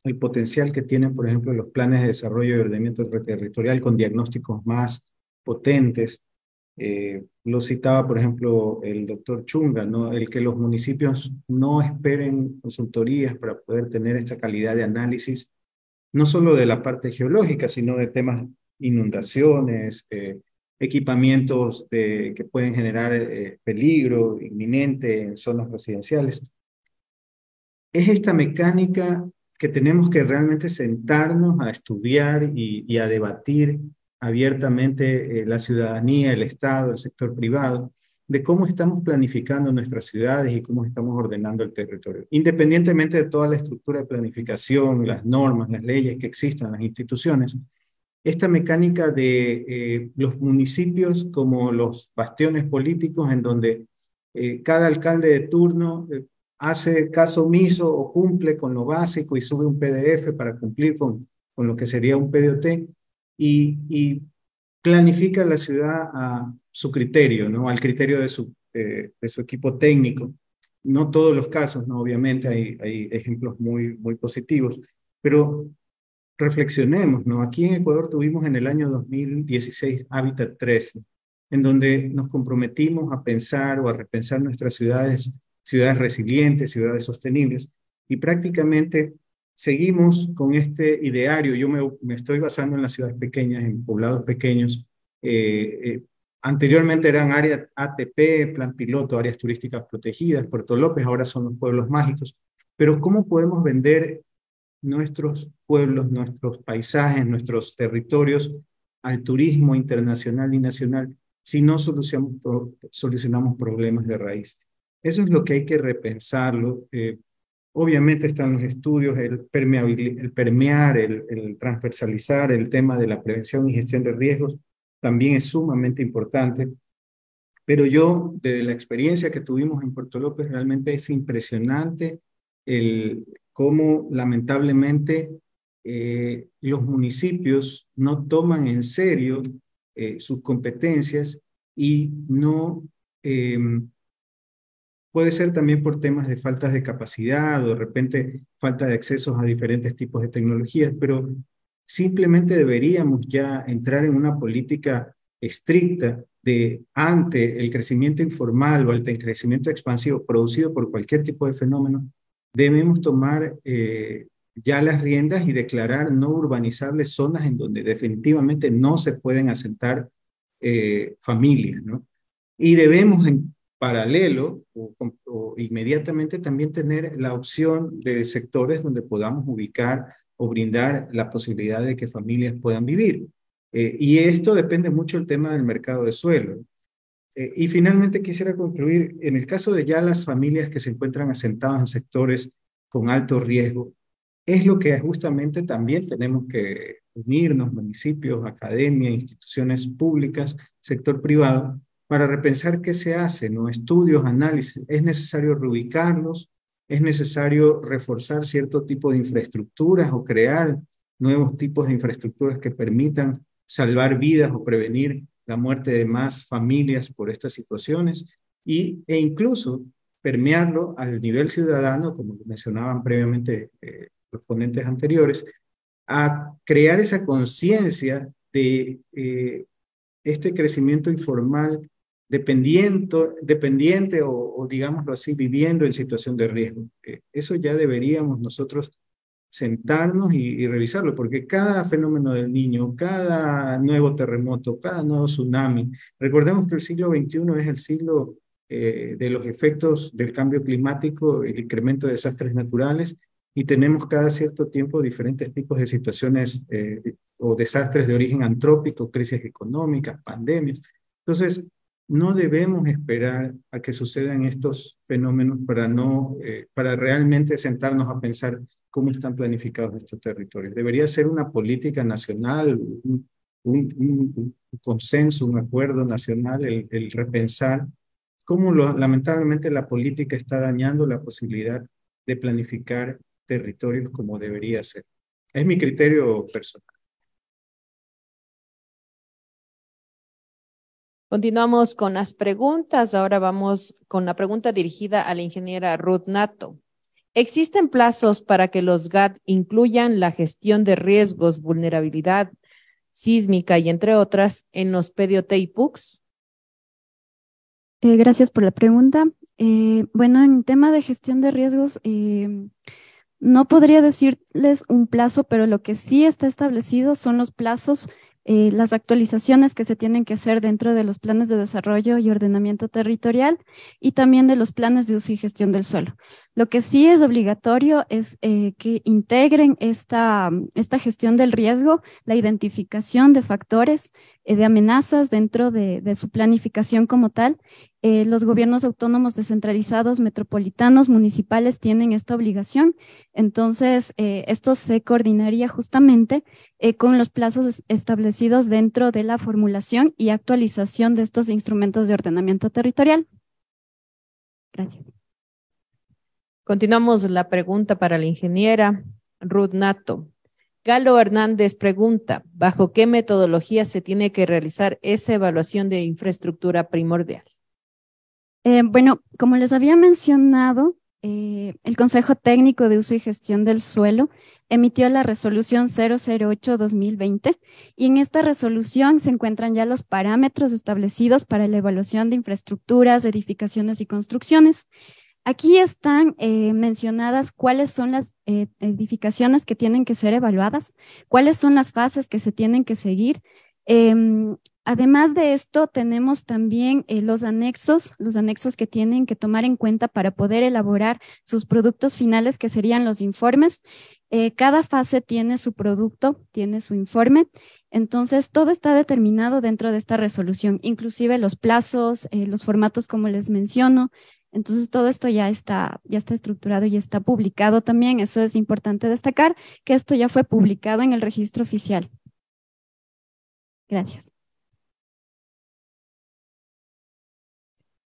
S6: el potencial que tienen, por ejemplo, los planes de desarrollo y ordenamiento territorial con diagnósticos más potentes lo citaba, por ejemplo, el doctor Chunga, el que los municipios no esperen consultorías para poder tener esta calidad de análisis, no solo de la parte geológica, sino de temas inundaciones, eh, equipamientos que pueden generar eh, peligro inminente en zonas residenciales. Es esta mecánica que tenemos que realmente sentarnos a estudiar y a debatir abiertamente eh, la ciudadanía, el Estado, el sector privado, de cómo estamos planificando nuestras ciudades y cómo estamos ordenando el territorio. Independientemente de toda la estructura de planificación, las normas, las leyes que existan, las instituciones, esta mecánica de eh, los municipios como los bastiones políticos en donde eh, cada alcalde de turno hace caso omiso o cumple con lo básico y sube un PDF para cumplir con, con lo que sería un PDOT, y, planifica la ciudad a su criterio, ¿no? al criterio de su, eh, su equipo técnico. No todos los casos, ¿no? obviamente hay, ejemplos muy, muy positivos, pero reflexionemos, ¿no? Aquí en Ecuador tuvimos en el año 2016 Hábitat 13, en donde nos comprometimos a pensar o a repensar nuestras ciudades, ciudades resilientes, ciudades sostenibles, y prácticamente seguimos con este ideario. Yo me, estoy basando en las ciudades pequeñas, en poblados pequeños. Eh, eh, anteriormente eran áreas ATP, plan piloto, áreas turísticas protegidas, Puerto López, ahora son los pueblos mágicos. Pero ¿cómo podemos vender nuestros pueblos, nuestros paisajes, nuestros territorios al turismo internacional y nacional si no solucionamos, solucionamos problemas de raíz? Eso es lo que hay que repensarlo. Eh, Obviamente están los estudios, el, permear, el, transversalizar, el tema de la prevención y gestión de riesgos también es sumamente importante. Pero yo, desde la experiencia que tuvimos en Puerto López, realmente es impresionante el cómo lamentablemente eh, los municipios no toman en serio eh, sus competencias y no em, Puede ser también por temas de faltas de capacidad o de repente falta de accesos a diferentes tipos de tecnologías, pero simplemente deberíamos ya entrar en una política estricta de ante el crecimiento informal o ante el crecimiento expansivo producido por cualquier tipo de fenómeno, debemos tomar eh, ya las riendas y declarar no urbanizables zonas en donde definitivamente no se pueden asentar eh, familias, ¿no? Y debemos paralelo o, inmediatamente también tener la opción de sectores donde podamos ubicar o brindar la posibilidad de que familias puedan vivir. Eh, y esto depende mucho del tema del mercado de suelo. Eh, y finalmente quisiera concluir, en el caso de ya las familias que se encuentran asentadas en sectores con alto riesgo, es lo que justamente también tenemos que unirnos, municipios, academia, instituciones públicas, sector privado, para repensar qué se hace, estudios, análisis, es necesario reubicarlos, es necesario reforzar cierto tipo de infraestructuras o crear nuevos tipos de infraestructuras que permitan salvar vidas o prevenir la muerte de más familias por estas situaciones y, e incluso permearlo al nivel ciudadano, como mencionaban previamente eh, los ponentes anteriores, a crear esa conciencia de eh, este crecimiento informal dependiente, dependiente o, digámoslo así, viviendo en situación de riesgo. Eh, eso ya deberíamos nosotros sentarnos y, revisarlo, porque cada fenómeno del niño, cada nuevo terremoto, cada nuevo tsunami, recordemos que el siglo XXI es el siglo eh, de los efectos del cambio climático, el incremento de desastres naturales, y tenemos cada cierto tiempo diferentes tipos de situaciones eh, o desastres de origen antrópico, crisis económicas, pandemias. Entonces, no debemos esperar a que sucedan estos fenómenos para, no, eh, para realmente sentarnos a pensar cómo están planificados estos territorios. Debería ser una política nacional, un, consenso, un acuerdo nacional, el, repensar cómo lamentablemente la política está dañando la posibilidad de planificar territorios como debería
S4: ser. Es mi criterio personal.
S1: Continuamos con las preguntas. Ahora vamos con la pregunta dirigida a la ingeniera Ruth Nato. ¿Existen plazos para que los GAT incluyan la gestión de riesgos, vulnerabilidad sísmica y entre otras en los PDOT eh,
S8: gracias por la pregunta. Eh, bueno, en tema de gestión de riesgos, eh, no podría decirles un plazo, pero lo que sí está establecido son los plazos eh, las actualizaciones que se tienen que hacer dentro de los planes de desarrollo y ordenamiento territorial y también de los planes de uso y gestión del suelo. Lo que sí es obligatorio es eh, que integren esta gestión del riesgo, la identificación de factores eh, de amenazas dentro de, su planificación como tal. Eh, los gobiernos autónomos descentralizados, metropolitanos, municipales tienen esta obligación. Entonces, eh, esto se coordinaría justamente con los plazos establecidos dentro de la formulación y actualización de estos instrumentos de ordenamiento territorial. Gracias. Continuamos la pregunta para la ingeniera Ruth
S1: Nato. Galo Hernández pregunta, ¿bajo qué metodología se tiene que realizar esa evaluación de infraestructura primordial?
S8: Eh, bueno, como les había mencionado, eh, el Consejo Técnico de Uso y Gestión del Suelo emitió la resolución 008-2020 y en esta resolución se encuentran ya los parámetros establecidos para la evaluación de infraestructuras, edificaciones y construcciones. Aquí están eh, mencionadas cuáles son las eh, edificaciones que tienen que ser evaluadas, cuáles son las fases que se tienen que seguir. Em, además de esto, tenemos también eh, los anexos, los anexos que tienen que tomar en cuenta para poder elaborar sus productos finales, que serían los informes. cada fase tiene su producto, tiene su informe. Entonces, todo está determinado dentro de esta resolución, inclusive los plazos, los formatos, como les menciono, entonces, todo esto ya está, ya está estructurado y está publicado también. Eso es importante destacar, que esto ya fue publicado en el registro oficial. Gracias.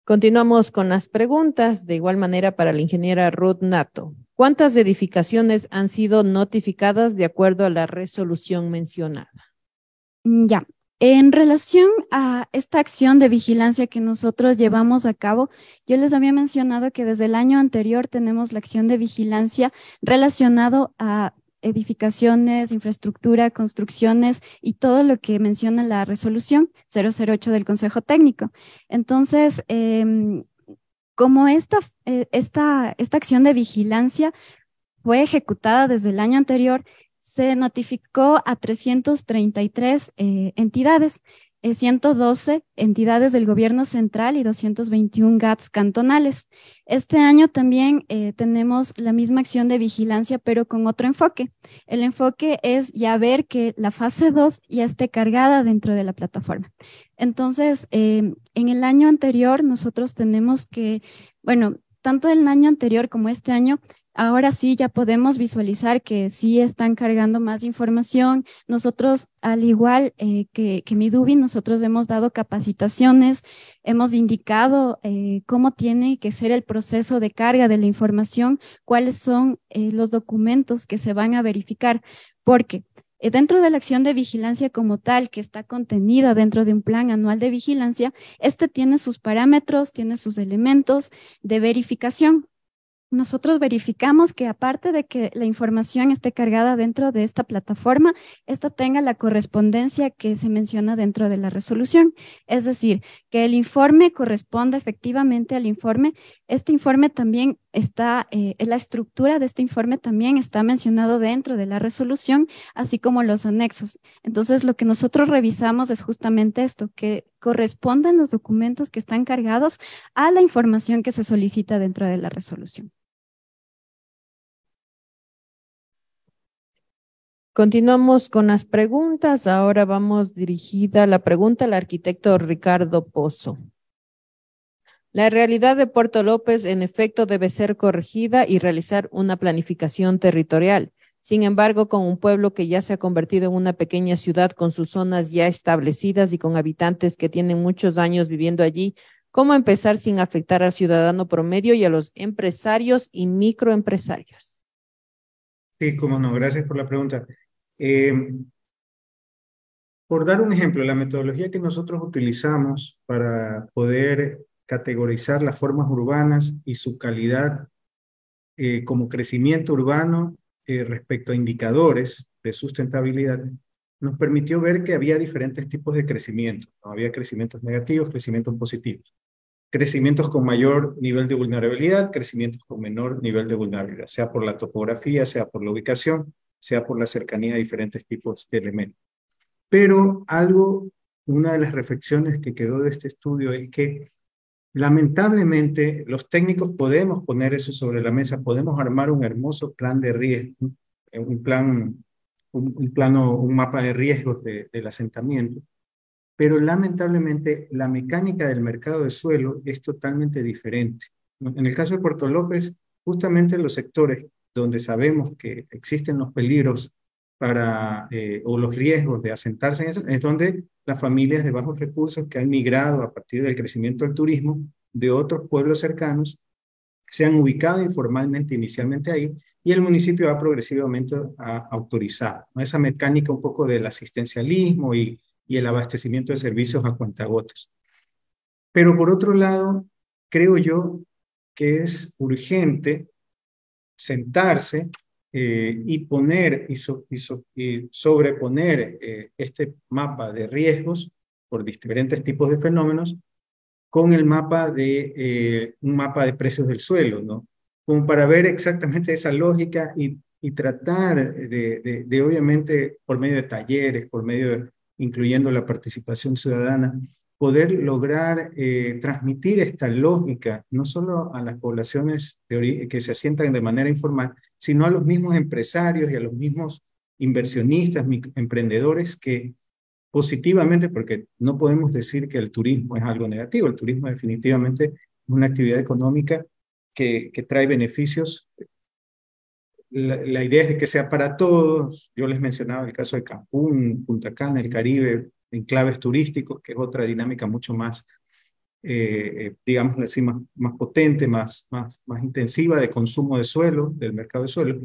S4: Continuamos con las preguntas,
S1: de igual manera para la ingeniera Ruth Nato. ¿Cuántas edificaciones han sido notificadas de acuerdo a la resolución mencionada?
S8: Mm, ya, en relación a esta acción de vigilancia que nosotros llevamos a cabo, yo les había mencionado que desde el año anterior tenemos la acción de vigilancia relacionado a edificaciones, infraestructura, construcciones y todo lo que menciona la resolución 008 del Consejo Técnico. Entonces, em, como esta, eh, esta, esta acción de vigilancia fue ejecutada desde el año anterior, se notificó a 333 eh, entidades, eh, 112 entidades del gobierno central y 221 GATS cantonales. Este año también eh, tenemos la misma acción de vigilancia, pero con otro enfoque. El enfoque es ya ver que la fase 2 ya esté cargada dentro de la plataforma. Entonces, em, en el año anterior nosotros tenemos que, bueno, tanto el año anterior como este año ahora sí ya podemos visualizar que sí están cargando más información. Nosotros, al igual eh, que, que Midubi, nosotros hemos dado capacitaciones, hemos indicado eh, cómo tiene que ser el proceso de carga de la información, cuáles son eh, los documentos que se van a verificar, porque dentro de la acción de vigilancia como tal, que está contenida dentro de un plan anual de vigilancia, este tiene sus parámetros, tiene sus elementos de verificación nosotros verificamos que aparte de que la información esté cargada dentro de esta plataforma, esta tenga la correspondencia que se menciona dentro de la resolución. Es decir, que el informe corresponda efectivamente al informe. Este informe también está, eh, la estructura de este informe también está mencionado dentro de la resolución, así como los anexos. Entonces, lo que nosotros revisamos es justamente esto, que correspondan los documentos que están cargados a la información que se solicita dentro de la resolución.
S1: Continuamos con las preguntas. Ahora vamos dirigida la pregunta al arquitecto Ricardo Pozo. La realidad de Puerto López, en efecto, debe ser corregida y realizar una planificación territorial. Sin embargo, con un pueblo que ya se ha convertido en una pequeña ciudad con sus zonas ya establecidas y con habitantes que tienen muchos años viviendo allí, ¿cómo empezar sin afectar al ciudadano promedio y a los empresarios y microempresarios?
S6: Sí, cómo no, gracias por la pregunta. Eh, por dar un ejemplo, la metodología que nosotros utilizamos para poder categorizar las formas urbanas y su calidad eh, como crecimiento urbano eh, respecto a indicadores de sustentabilidad, nos permitió ver que había diferentes tipos de crecimiento. ¿no? Había crecimientos negativos, crecimientos positivos. Crecimientos con mayor nivel de vulnerabilidad, crecimientos con menor nivel de vulnerabilidad, sea por la topografía, sea por la ubicación, sea por la cercanía de diferentes tipos de elementos. Pero algo, una de las reflexiones que quedó de este estudio es que lamentablemente los técnicos podemos poner eso sobre la mesa, podemos armar un hermoso plan de riesgo, eh, un plan, un, plano, un mapa de riesgos del asentamiento, pero lamentablemente la mecánica del mercado de suelo es totalmente diferente. En el caso de Puerto López, justamente los sectores donde sabemos que existen los peligros para, eh, o los riesgos de asentarse en eso, es donde las familias de bajos recursos que han migrado a partir del crecimiento del turismo de otros pueblos cercanos se han ubicado informalmente inicialmente ahí y el municipio ha progresivamente a, autorizado esa mecánica un poco del asistencialismo y, el abastecimiento de servicios a cuentagotas. Pero por otro lado, creo yo que es urgente sentarse eh, y poner y, sobreponer eh, este mapa de riesgos por diferentes tipos de fenómenos con el mapa de eh, un mapa de precios del suelo, ¿no? Como para ver exactamente esa lógica y, tratar de, de, obviamente, por medio de talleres, por medio de, incluyendo la participación ciudadana, poder lograr eh, transmitir esta lógica, no solo a las poblaciones que se asientan de manera informal, sino a los mismos empresarios y a los mismos inversionistas, emprendedores que positivamente, porque no podemos decir que el turismo es algo negativo, el turismo definitivamente es una actividad económica que, trae beneficios. La, idea es de que sea para todos. Yo les mencionaba el caso de Cancún, Punta Cana, el Caribe, enclaves turísticos, que es otra dinámica mucho más, eh, digamos así, más, potente, más, más, más intensiva de consumo de suelo, del mercado de suelo.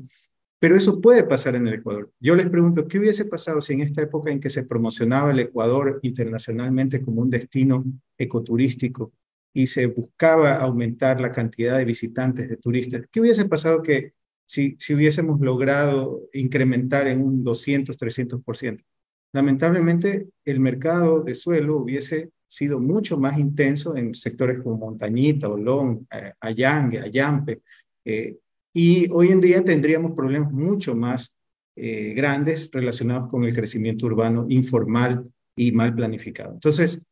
S6: Pero eso puede pasar en el Ecuador. Yo les pregunto, ¿qué hubiese pasado si en esta época en que se promocionaba el Ecuador internacionalmente como un destino ecoturístico y se buscaba aumentar la cantidad de visitantes, de turistas? ¿Qué hubiese pasado que si, si hubiésemos logrado incrementar en un 200, 300%? Lamentablemente, el mercado de suelo hubiese sido mucho más intenso en sectores como Montañita, Olón, eh, Allangue, Ayampe, eh, y hoy en día tendríamos problemas mucho más eh, grandes relacionados con el crecimiento urbano informal y mal planificado. Entonces,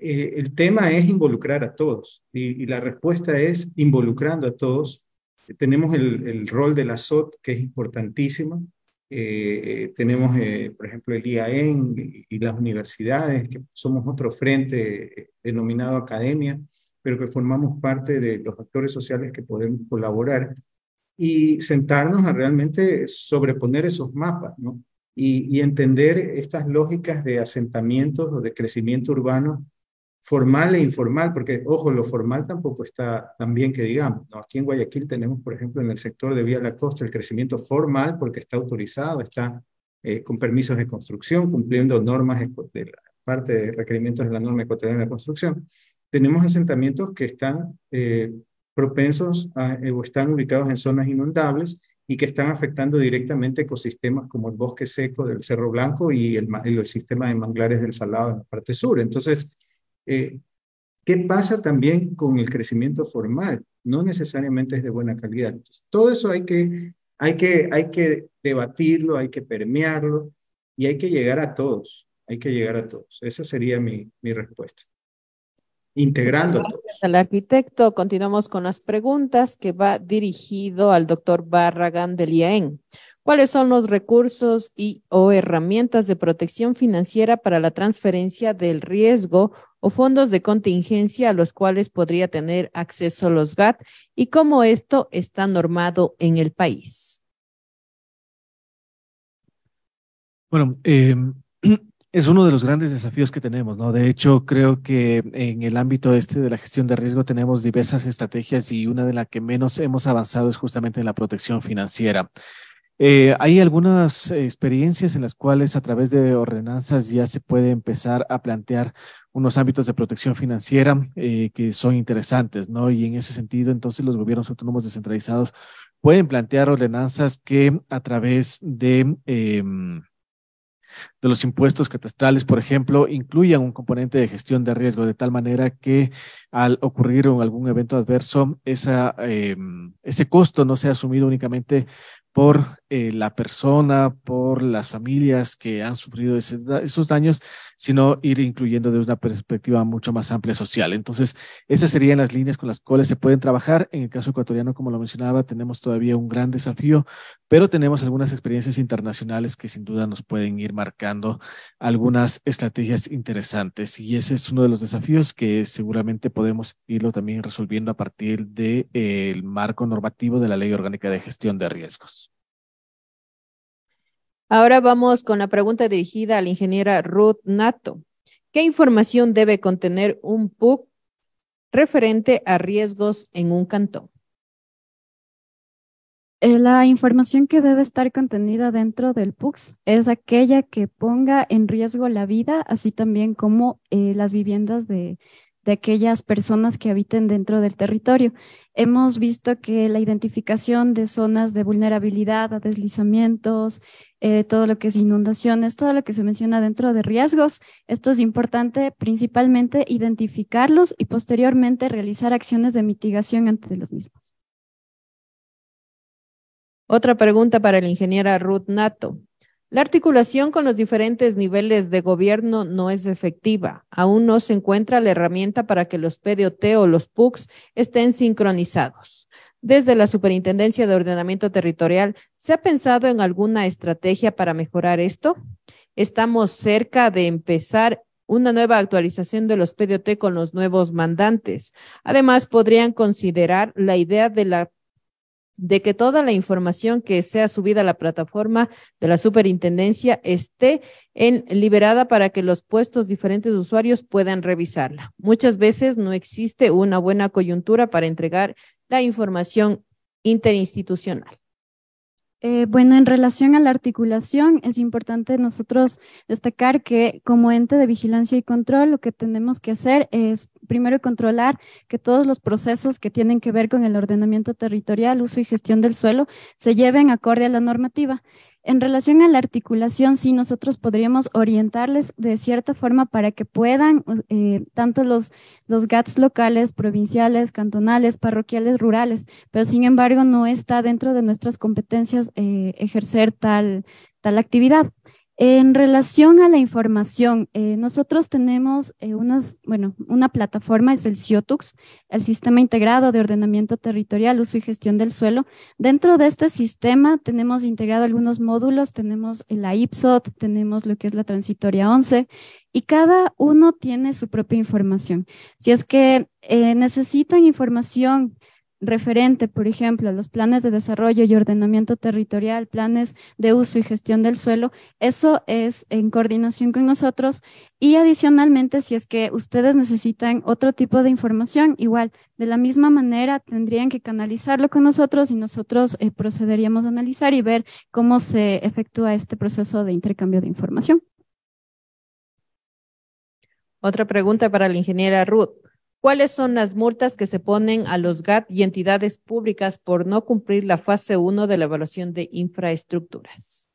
S6: el tema es involucrar a todos y, la respuesta es involucrando a todos. Tenemos el, el rol de la SOT, que es importantísimo, eh, eh, tenemos, eh, por ejemplo, el IAEN y las universidades, que somos otro frente denominado academia, pero que formamos parte de los actores sociales que podemos colaborar y sentarnos a realmente sobreponer esos mapas, Y, y entender estas lógicas de asentamientos o de crecimiento urbano formal e informal, porque ojo, lo formal tampoco está tan bien que digamos. ¿no? Aquí en Guayaquil tenemos, por ejemplo, en el sector de Vía La Costa el crecimiento formal porque está autorizado, está eh, con permisos de construcción, cumpliendo normas de la parte de requerimientos de la norma ecuatoriana de construcción. Tenemos asentamientos que están eh, propensos eh, o están ubicados en zonas inundables y que están afectando directamente ecosistemas como el bosque seco del Cerro Blanco y el, el, el sistema de manglares del Salado en la parte sur. Entonces, eh, ¿Qué pasa también con el crecimiento formal? No necesariamente es de buena calidad. todo eso hay que, hay, que, hay que debatirlo, hay que permearlo y hay que llegar a todos. Hay que llegar a todos. Esa sería mi, mi respuesta. Integrando. Gracias
S1: al arquitecto. Continuamos con las preguntas que va dirigido al doctor Barragán del IAEN. ¿Cuáles son los recursos y o herramientas de protección financiera para la transferencia del riesgo o fondos de contingencia a los cuales podría tener acceso los GAT y cómo esto está normado en el país.
S9: Bueno, em, es uno de los grandes desafíos que tenemos, ¿no? De
S3: hecho, creo
S9: que en el ámbito este de la gestión de riesgo tenemos diversas estrategias y una de las que menos hemos avanzado es justamente en la protección financiera. Eh, hay algunas experiencias en las cuales a través de ordenanzas ya se puede empezar a plantear unos ámbitos de protección financiera eh, que son interesantes, ¿no? Y en ese sentido, entonces los gobiernos autónomos descentralizados pueden plantear ordenanzas que a través de... Em, de los impuestos catastrales, por ejemplo, incluyan un componente de gestión de riesgo, de tal manera que al ocurrir algún evento adverso, esa, em, ese costo no sea asumido únicamente por eh, la persona, por las familias que han sufrido esos daños sino ir incluyendo desde una perspectiva mucho más amplia social. Entonces, esas serían las líneas con las cuales se pueden trabajar. En el caso ecuatoriano, como lo mencionaba, tenemos todavía un gran desafío, pero tenemos algunas experiencias internacionales que sin duda nos pueden ir marcando algunas estrategias interesantes. Y ese es uno de los desafíos que seguramente podemos irlo también resolviendo a partir del de, eh, marco normativo de la Ley Orgánica de Gestión de Riesgos.
S1: Ahora vamos con la pregunta dirigida a la ingeniera Ruth Nato. ¿Qué información debe contener un PUC referente a riesgos
S8: en un cantón? Eh, la información que debe estar contenida dentro del PUC es aquella que ponga en riesgo la vida, así también como eh, las viviendas de, de aquellas personas que habiten dentro del territorio. Hemos visto que la identificación de zonas de vulnerabilidad a deslizamientos, eh, todo lo que es inundaciones, todo lo que se menciona dentro de riesgos. Esto es importante principalmente identificarlos y posteriormente realizar acciones de mitigación ante los mismos.
S1: Otra pregunta para la ingeniera Ruth Nato. La articulación con los diferentes niveles de gobierno no es efectiva. Aún no se encuentra la herramienta para que los PDOT o los PUCs estén sincronizados. Desde la Superintendencia de Ordenamiento Territorial, ¿se ha pensado en alguna estrategia para mejorar esto? Estamos cerca de empezar una nueva actualización de los PDOT con los nuevos mandantes. Además, podrían considerar la idea de la de que toda la información que sea subida a la plataforma de la superintendencia esté en, liberada para que los puestos diferentes usuarios puedan revisarla. Muchas veces no existe una buena coyuntura para entregar la información interinstitucional.
S8: Eh, bueno, en relación a la articulación, es importante nosotros destacar que como ente de vigilancia y control, lo que tenemos que hacer es primero controlar que todos los procesos que tienen que ver con el ordenamiento territorial, uso y gestión del suelo se lleven acorde a la normativa. En relación a la articulación, sí, nosotros podríamos orientarles de cierta forma para que puedan, eh, tanto los, los GATS locales, provinciales, cantonales, parroquiales, rurales, pero sin embargo no está dentro de nuestras competencias eh, ejercer tal, tal actividad. En relación a la información, eh, nosotros tenemos eh, una plataforma, es el CIOTUX, el Sistema Integrado de Ordenamiento Territorial, Uso y Gestión del Suelo. Dentro de este sistema tenemos integrado algunos módulos, tenemos la IPSOT, tenemos lo que es la Transitoria 11, y cada uno tiene su propia información. Si es que eh, necesitan información referente, por ejemplo, a los planes de desarrollo y ordenamiento territorial, planes de uso y gestión del suelo, eso es en coordinación con nosotros. Y adicionalmente, si es que ustedes necesitan otro tipo de información, igual, de la misma manera, tendrían que canalizarlo con nosotros y nosotros eh, procederíamos a analizar y ver cómo se efectúa este proceso de intercambio de información.
S1: Otra pregunta para la ingeniera Ruth. ¿Cuáles son las multas que se ponen a los GAT y entidades públicas por no cumplir la fase 1 de la evaluación de infraestructuras?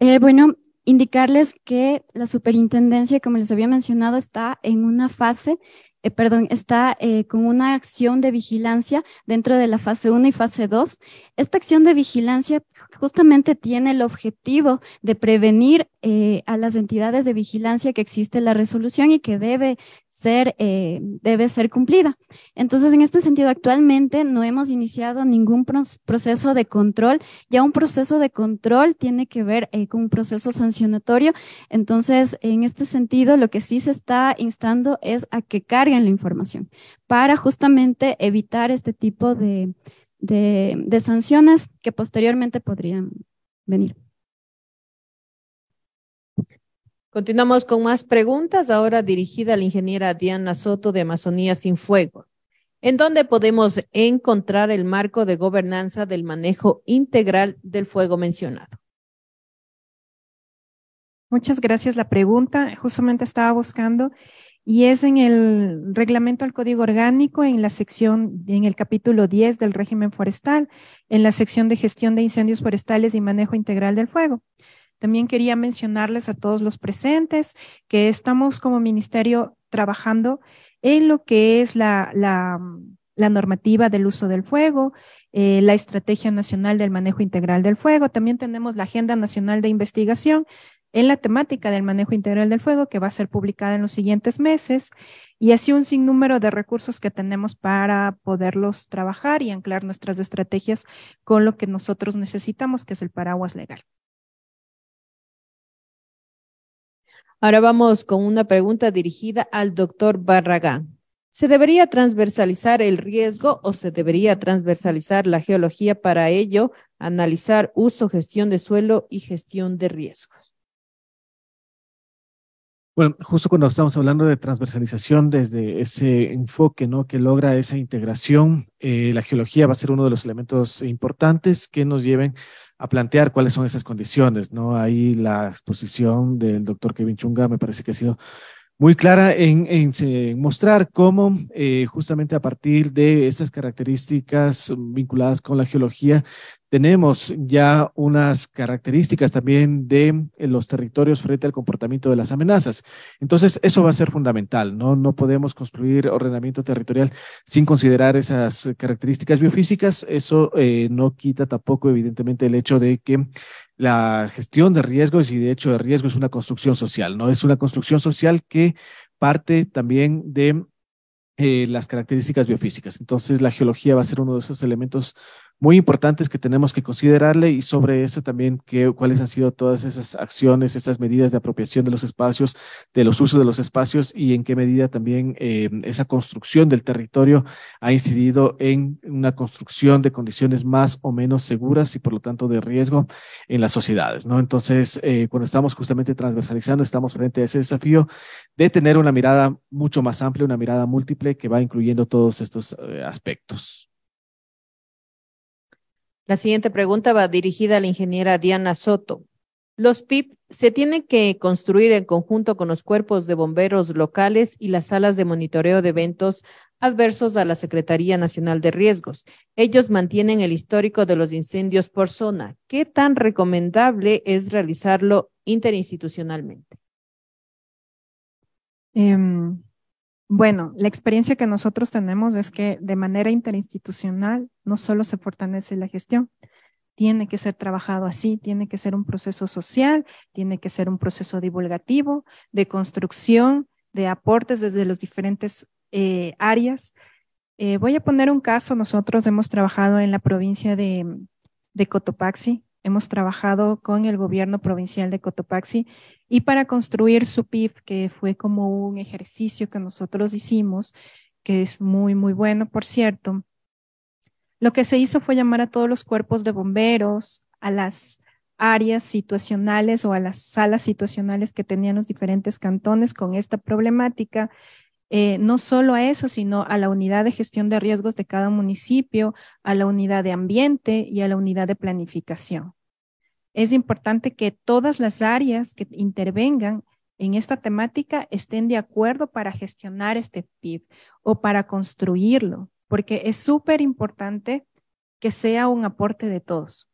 S8: Eh, bueno, indicarles que la superintendencia, como les había mencionado, está en una fase eh, perdón, está eh, con una acción de vigilancia dentro de la fase 1 y fase 2. Esta acción de vigilancia justamente tiene el objetivo de prevenir eh, a las entidades de vigilancia que existe la resolución y que debe ser, debe ser cumplida. Entonces, en este sentido, actualmente no hemos iniciado ningún proceso de control. Ya un proceso de control tiene que ver con un proceso sancionatorio. Entonces, en este sentido, lo que sí se está instando es a que carguen la información para justamente evitar este tipo de, de sanciones que posteriormente podrían venir.
S1: Continuamos con más preguntas, ahora dirigida a la ingeniera Diana Soto de Amazonía Sin Fuego. ¿En dónde podemos encontrar el marco de gobernanza del manejo integral del fuego mencionado?
S5: Muchas gracias la pregunta. Justamente estaba buscando y es en el reglamento al código orgánico, en la sección, en el capítulo 10 del régimen forestal, en la sección de gestión de incendios forestales y manejo integral del fuego. También quería mencionarles a todos los presentes que estamos como ministerio trabajando en lo que es la, la, mm, normativa del uso del fuego, eh, la estrategia nacional del manejo integral del fuego. También tenemos la Agenda Nacional de Investigación en la temática del manejo integral del fuego que va a ser publicada en los siguientes meses y así un sinnúmero de recursos que tenemos para poderlos trabajar y anclar nuestras estrategias con lo que nosotros necesitamos, que es el paraguas legal. Ahora vamos con una
S1: pregunta dirigida al doctor Barragán. ¿Se debería transversalizar el riesgo o se debería transversalizar la geología para ello, analizar uso, gestión de suelo y gestión de riesgos?
S4: Bueno, justo cuando
S9: estamos hablando de transversalización desde ese enfoque ¿no? que logra esa integración, eh, la geología va a ser uno de los elementos importantes que nos lleven a plantear cuáles son esas condiciones. ¿no? Ahí la exposición del doctor Kevin Chunga me parece que ha sido muy clara en, mostrar cómo eh, justamente a partir de estas características vinculadas con la geología tenemos ya unas características también de eh, los territorios frente al comportamiento de las amenazas. Entonces, eso va a ser fundamental, ¿no? No podemos construir ordenamiento territorial sin considerar esas características biofísicas. Eso eh, no quita tampoco, evidentemente, el hecho de que la gestión de riesgos y de hecho de riesgo es una construcción social, ¿no? Es una construcción social que parte también de eh, las características biofísicas. Entonces, la geología va a ser uno de esos elementos muy importantes que tenemos que considerarle y sobre eso también cuáles han sido todas esas acciones, esas medidas de apropiación de los espacios, de los usos de los espacios y en qué medida también eh, esa construcción del territorio ha incidido en una construcción de condiciones más o menos seguras y por lo tanto de riesgo en las sociedades. Entonces, eh, cuando estamos justamente transversalizando, estamos frente a ese desafío de tener una mirada mucho más amplia, una mirada múltiple que va incluyendo todos estos eh, aspectos.
S1: La siguiente pregunta va dirigida a la ingeniera Diana Soto. Los PIP se tienen que construir en conjunto con los cuerpos de bomberos locales y las salas de monitoreo de eventos adversos a la Secretaría Nacional de Riesgos. Ellos mantienen el histórico de los incendios por zona. ¿Qué tan recomendable es realizarlo interinstitucionalmente?
S5: Em, bueno, la experiencia que nosotros tenemos es que de manera interinstitucional no solo se fortalece la gestión, tiene que ser trabajado así, tiene que ser un proceso social, tiene que ser un proceso divulgativo, de construcción, de aportes desde los diferentes eh, áreas. Eh, voy a poner un caso, nosotros hemos trabajado en la provincia de Cotopaxi, Hemos trabajado con el gobierno provincial de Cotopaxi y para construir su PIB, que fue como un ejercicio que nosotros hicimos, que es muy, muy bueno, por cierto. Lo que se hizo fue llamar a todos los cuerpos de bomberos, a las áreas situacionales o a las salas situacionales que tenían los diferentes cantones con esta problemática eh, no solo a eso, sino a la unidad de gestión de riesgos de cada municipio, a la unidad de ambiente y a la unidad de planificación. Es importante que todas las áreas que intervengan en esta temática estén de acuerdo para gestionar este PIB o para construirlo, porque es súper importante que sea un aporte de todos.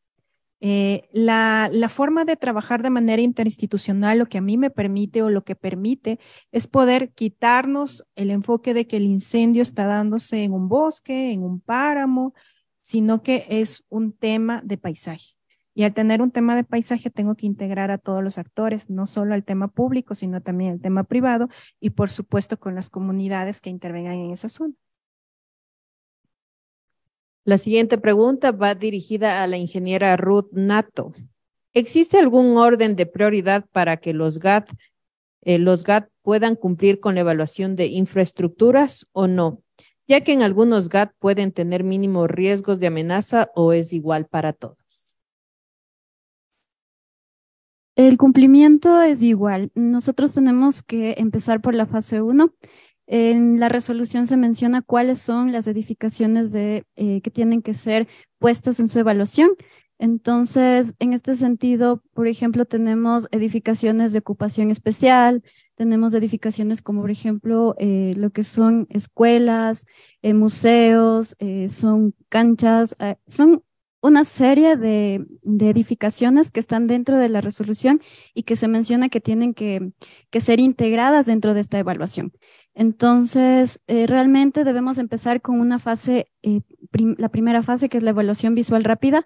S5: Eh, la, la, forma de trabajar de manera interinstitucional, lo que a mí me permite o lo que permite es poder quitarnos el enfoque de que el incendio está dándose en un bosque, en un páramo, sino que es un tema de paisaje. Y al tener un tema de paisaje tengo que integrar a todos los actores, no solo al tema público, sino también al tema privado y por supuesto con las comunidades que intervengan en esa zona. La siguiente
S1: pregunta va dirigida a la ingeniera Ruth Nato. ¿Existe algún orden de prioridad para que los GAT, eh, los puedan cumplir con la evaluación de infraestructuras o no? Ya que en algunos GAT pueden tener mínimos riesgos de amenaza o es igual para todos.
S8: El cumplimiento es igual. Nosotros tenemos que empezar por la fase 1 en la resolución se menciona cuáles son las edificaciones de, eh, que tienen que ser puestas en su evaluación. Entonces, en este sentido, por ejemplo, tenemos edificaciones de ocupación especial, tenemos edificaciones como, por ejemplo, eh, lo que son escuelas, eh, museos, son canchas, son una serie de, edificaciones que están dentro de la resolución y que se menciona que tienen que ser integradas dentro de esta evaluación. Entonces, eh, realmente debemos empezar con una fase, eh, la primera fase, que es la evaluación visual rápida.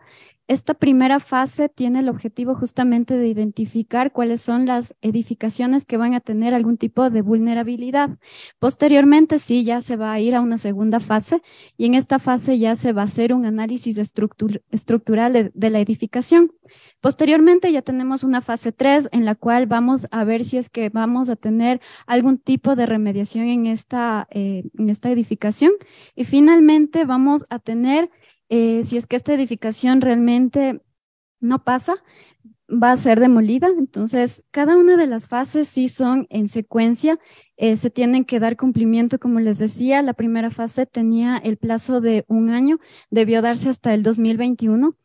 S8: Esta primera fase tiene el objetivo justamente de identificar cuáles son las edificaciones que van a tener algún tipo de vulnerabilidad. Posteriormente, sí, ya se va a ir a una segunda fase y en esta fase ya se va a hacer un análisis estructural de la edificación. Posteriormente ya tenemos una fase 3 en la cual vamos a ver si es que vamos a tener algún tipo de remediación en esta, eh, en esta edificación. Y finalmente vamos a tener, eh, si es que esta edificación realmente no pasa, va a ser demolida. Entonces, cada una de las fases sí son en secuencia, eh, se tienen que dar cumplimiento, como les decía, la primera fase tenía el plazo de un año, debió darse hasta el 2021.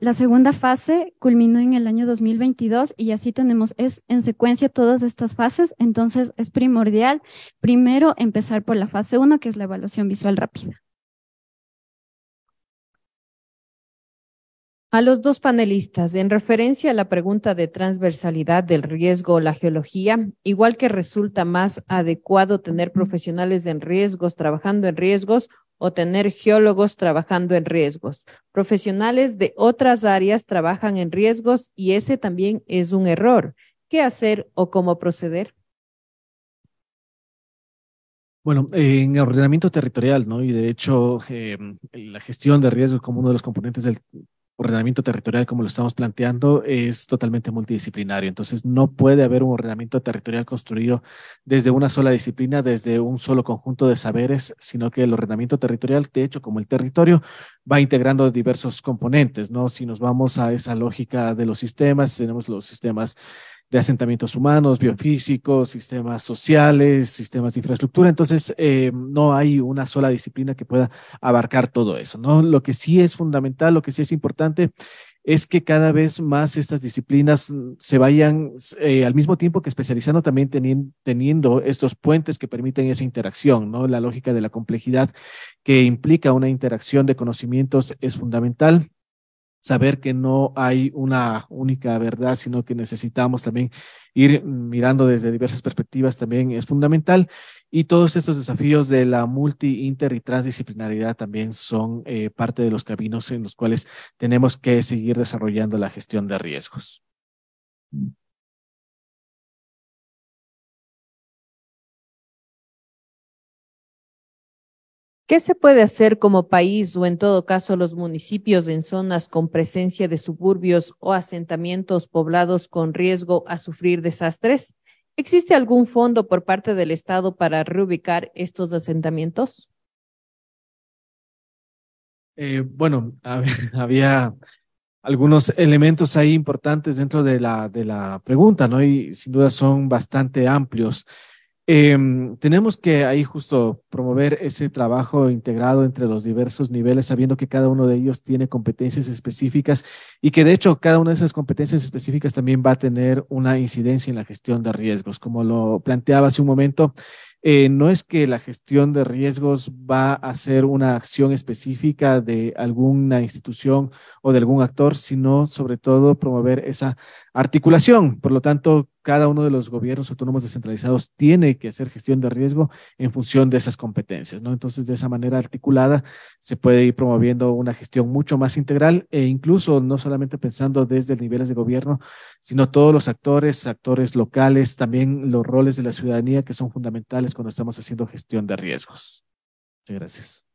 S8: la segunda fase culminó en el año 2022 y así tenemos, es en secuencia todas estas fases, entonces es primordial primero empezar por la fase 1, que es la evaluación visual rápida. A los dos panelistas, en
S1: referencia a la pregunta de transversalidad del riesgo o la geología, igual que resulta más adecuado tener profesionales en riesgos trabajando en riesgos o tener geólogos trabajando en riesgos. Profesionales de otras áreas trabajan en riesgos y ese también es un error. ¿Qué hacer o cómo proceder?
S9: Bueno, en ordenamiento territorial, ¿no? Y de hecho, em, la gestión de riesgos como uno de los componentes del ordenamiento territorial, como lo estamos planteando, es totalmente multidisciplinario. Entonces, no puede haber un ordenamiento territorial construido desde una sola disciplina, desde un solo conjunto de saberes, sino que el ordenamiento territorial, de hecho, como el territorio, va integrando diversos componentes, ¿no? Si nos vamos a esa lógica de los sistemas, tenemos los sistemas de asentamientos humanos, biofísicos, sistemas sociales, sistemas de infraestructura. Entonces, eh, no hay una sola disciplina que pueda abarcar todo eso, ¿no? Lo que sí es fundamental, lo que sí es importante es que cada vez más estas disciplinas mm, se vayan eh, al mismo tiempo que especializando también teniendo, teniendo estos puentes que permiten esa interacción, ¿no? La lógica de la complejidad que implica una interacción de conocimientos es fundamental saber que no hay una única verdad, sino que necesitamos también ir mirando desde diversas perspectivas también es fundamental. Y todos estos desafíos de la multi, inter y transdisciplinaridad también son eh, parte de los caminos en los cuales tenemos que seguir desarrollando la gestión
S4: de riesgos. ¿Qué se puede hacer
S1: como país o en todo caso los municipios en zonas con presencia de suburbios o asentamientos poblados con riesgo a sufrir desastres? ¿Existe algún fondo por parte del Estado para reubicar estos asentamientos?
S9: Eh, bueno, había algunos elementos ahí importantes dentro de la, de la pregunta, ¿no? Y sin duda son bastante amplios. Em, tenemos que ahí justo promover ese trabajo integrado entre los diversos niveles, sabiendo que cada uno de ellos tiene competencias específicas y que de hecho cada una de esas competencias específicas también va a tener una incidencia en la gestión de riesgos. Como lo planteaba hace un momento, eh, no es que la gestión de riesgos va a ser una acción específica de alguna institución o de algún actor, sino sobre todo promover esa articulación. Por lo tanto, cada uno de los gobiernos autónomos descentralizados tiene que hacer gestión de riesgo en función de esas competencias, ¿no? Entonces, de esa manera articulada, se puede ir promoviendo una gestión mucho más integral e incluso no solamente pensando desde niveles de gobierno, sino todos los actores, actores locales, también los roles de la ciudadanía que son fundamentales cuando estamos haciendo gestión de riesgos. Muchas gracias.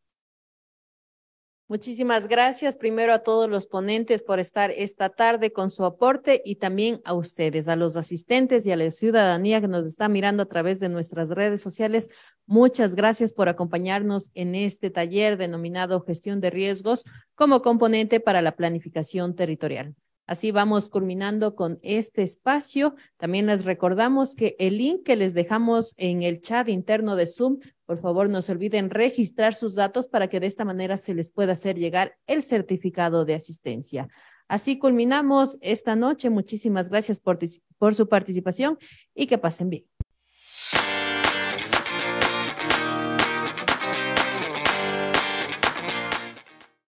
S1: Muchísimas gracias primero a todos los ponentes por estar esta tarde con su aporte y también a ustedes, a los asistentes y a la ciudadanía que nos está mirando a través de nuestras redes sociales. Muchas gracias por acompañarnos en este taller denominado Gestión de Riesgos como componente para la planificación territorial. Así vamos culminando con este espacio. También les recordamos que el link que les dejamos en el chat interno de Zoom por favor, no se olviden registrar sus datos para que de esta manera se les pueda hacer llegar el certificado de asistencia. Así culminamos esta noche. Muchísimas gracias por, por su participación y que pasen bien.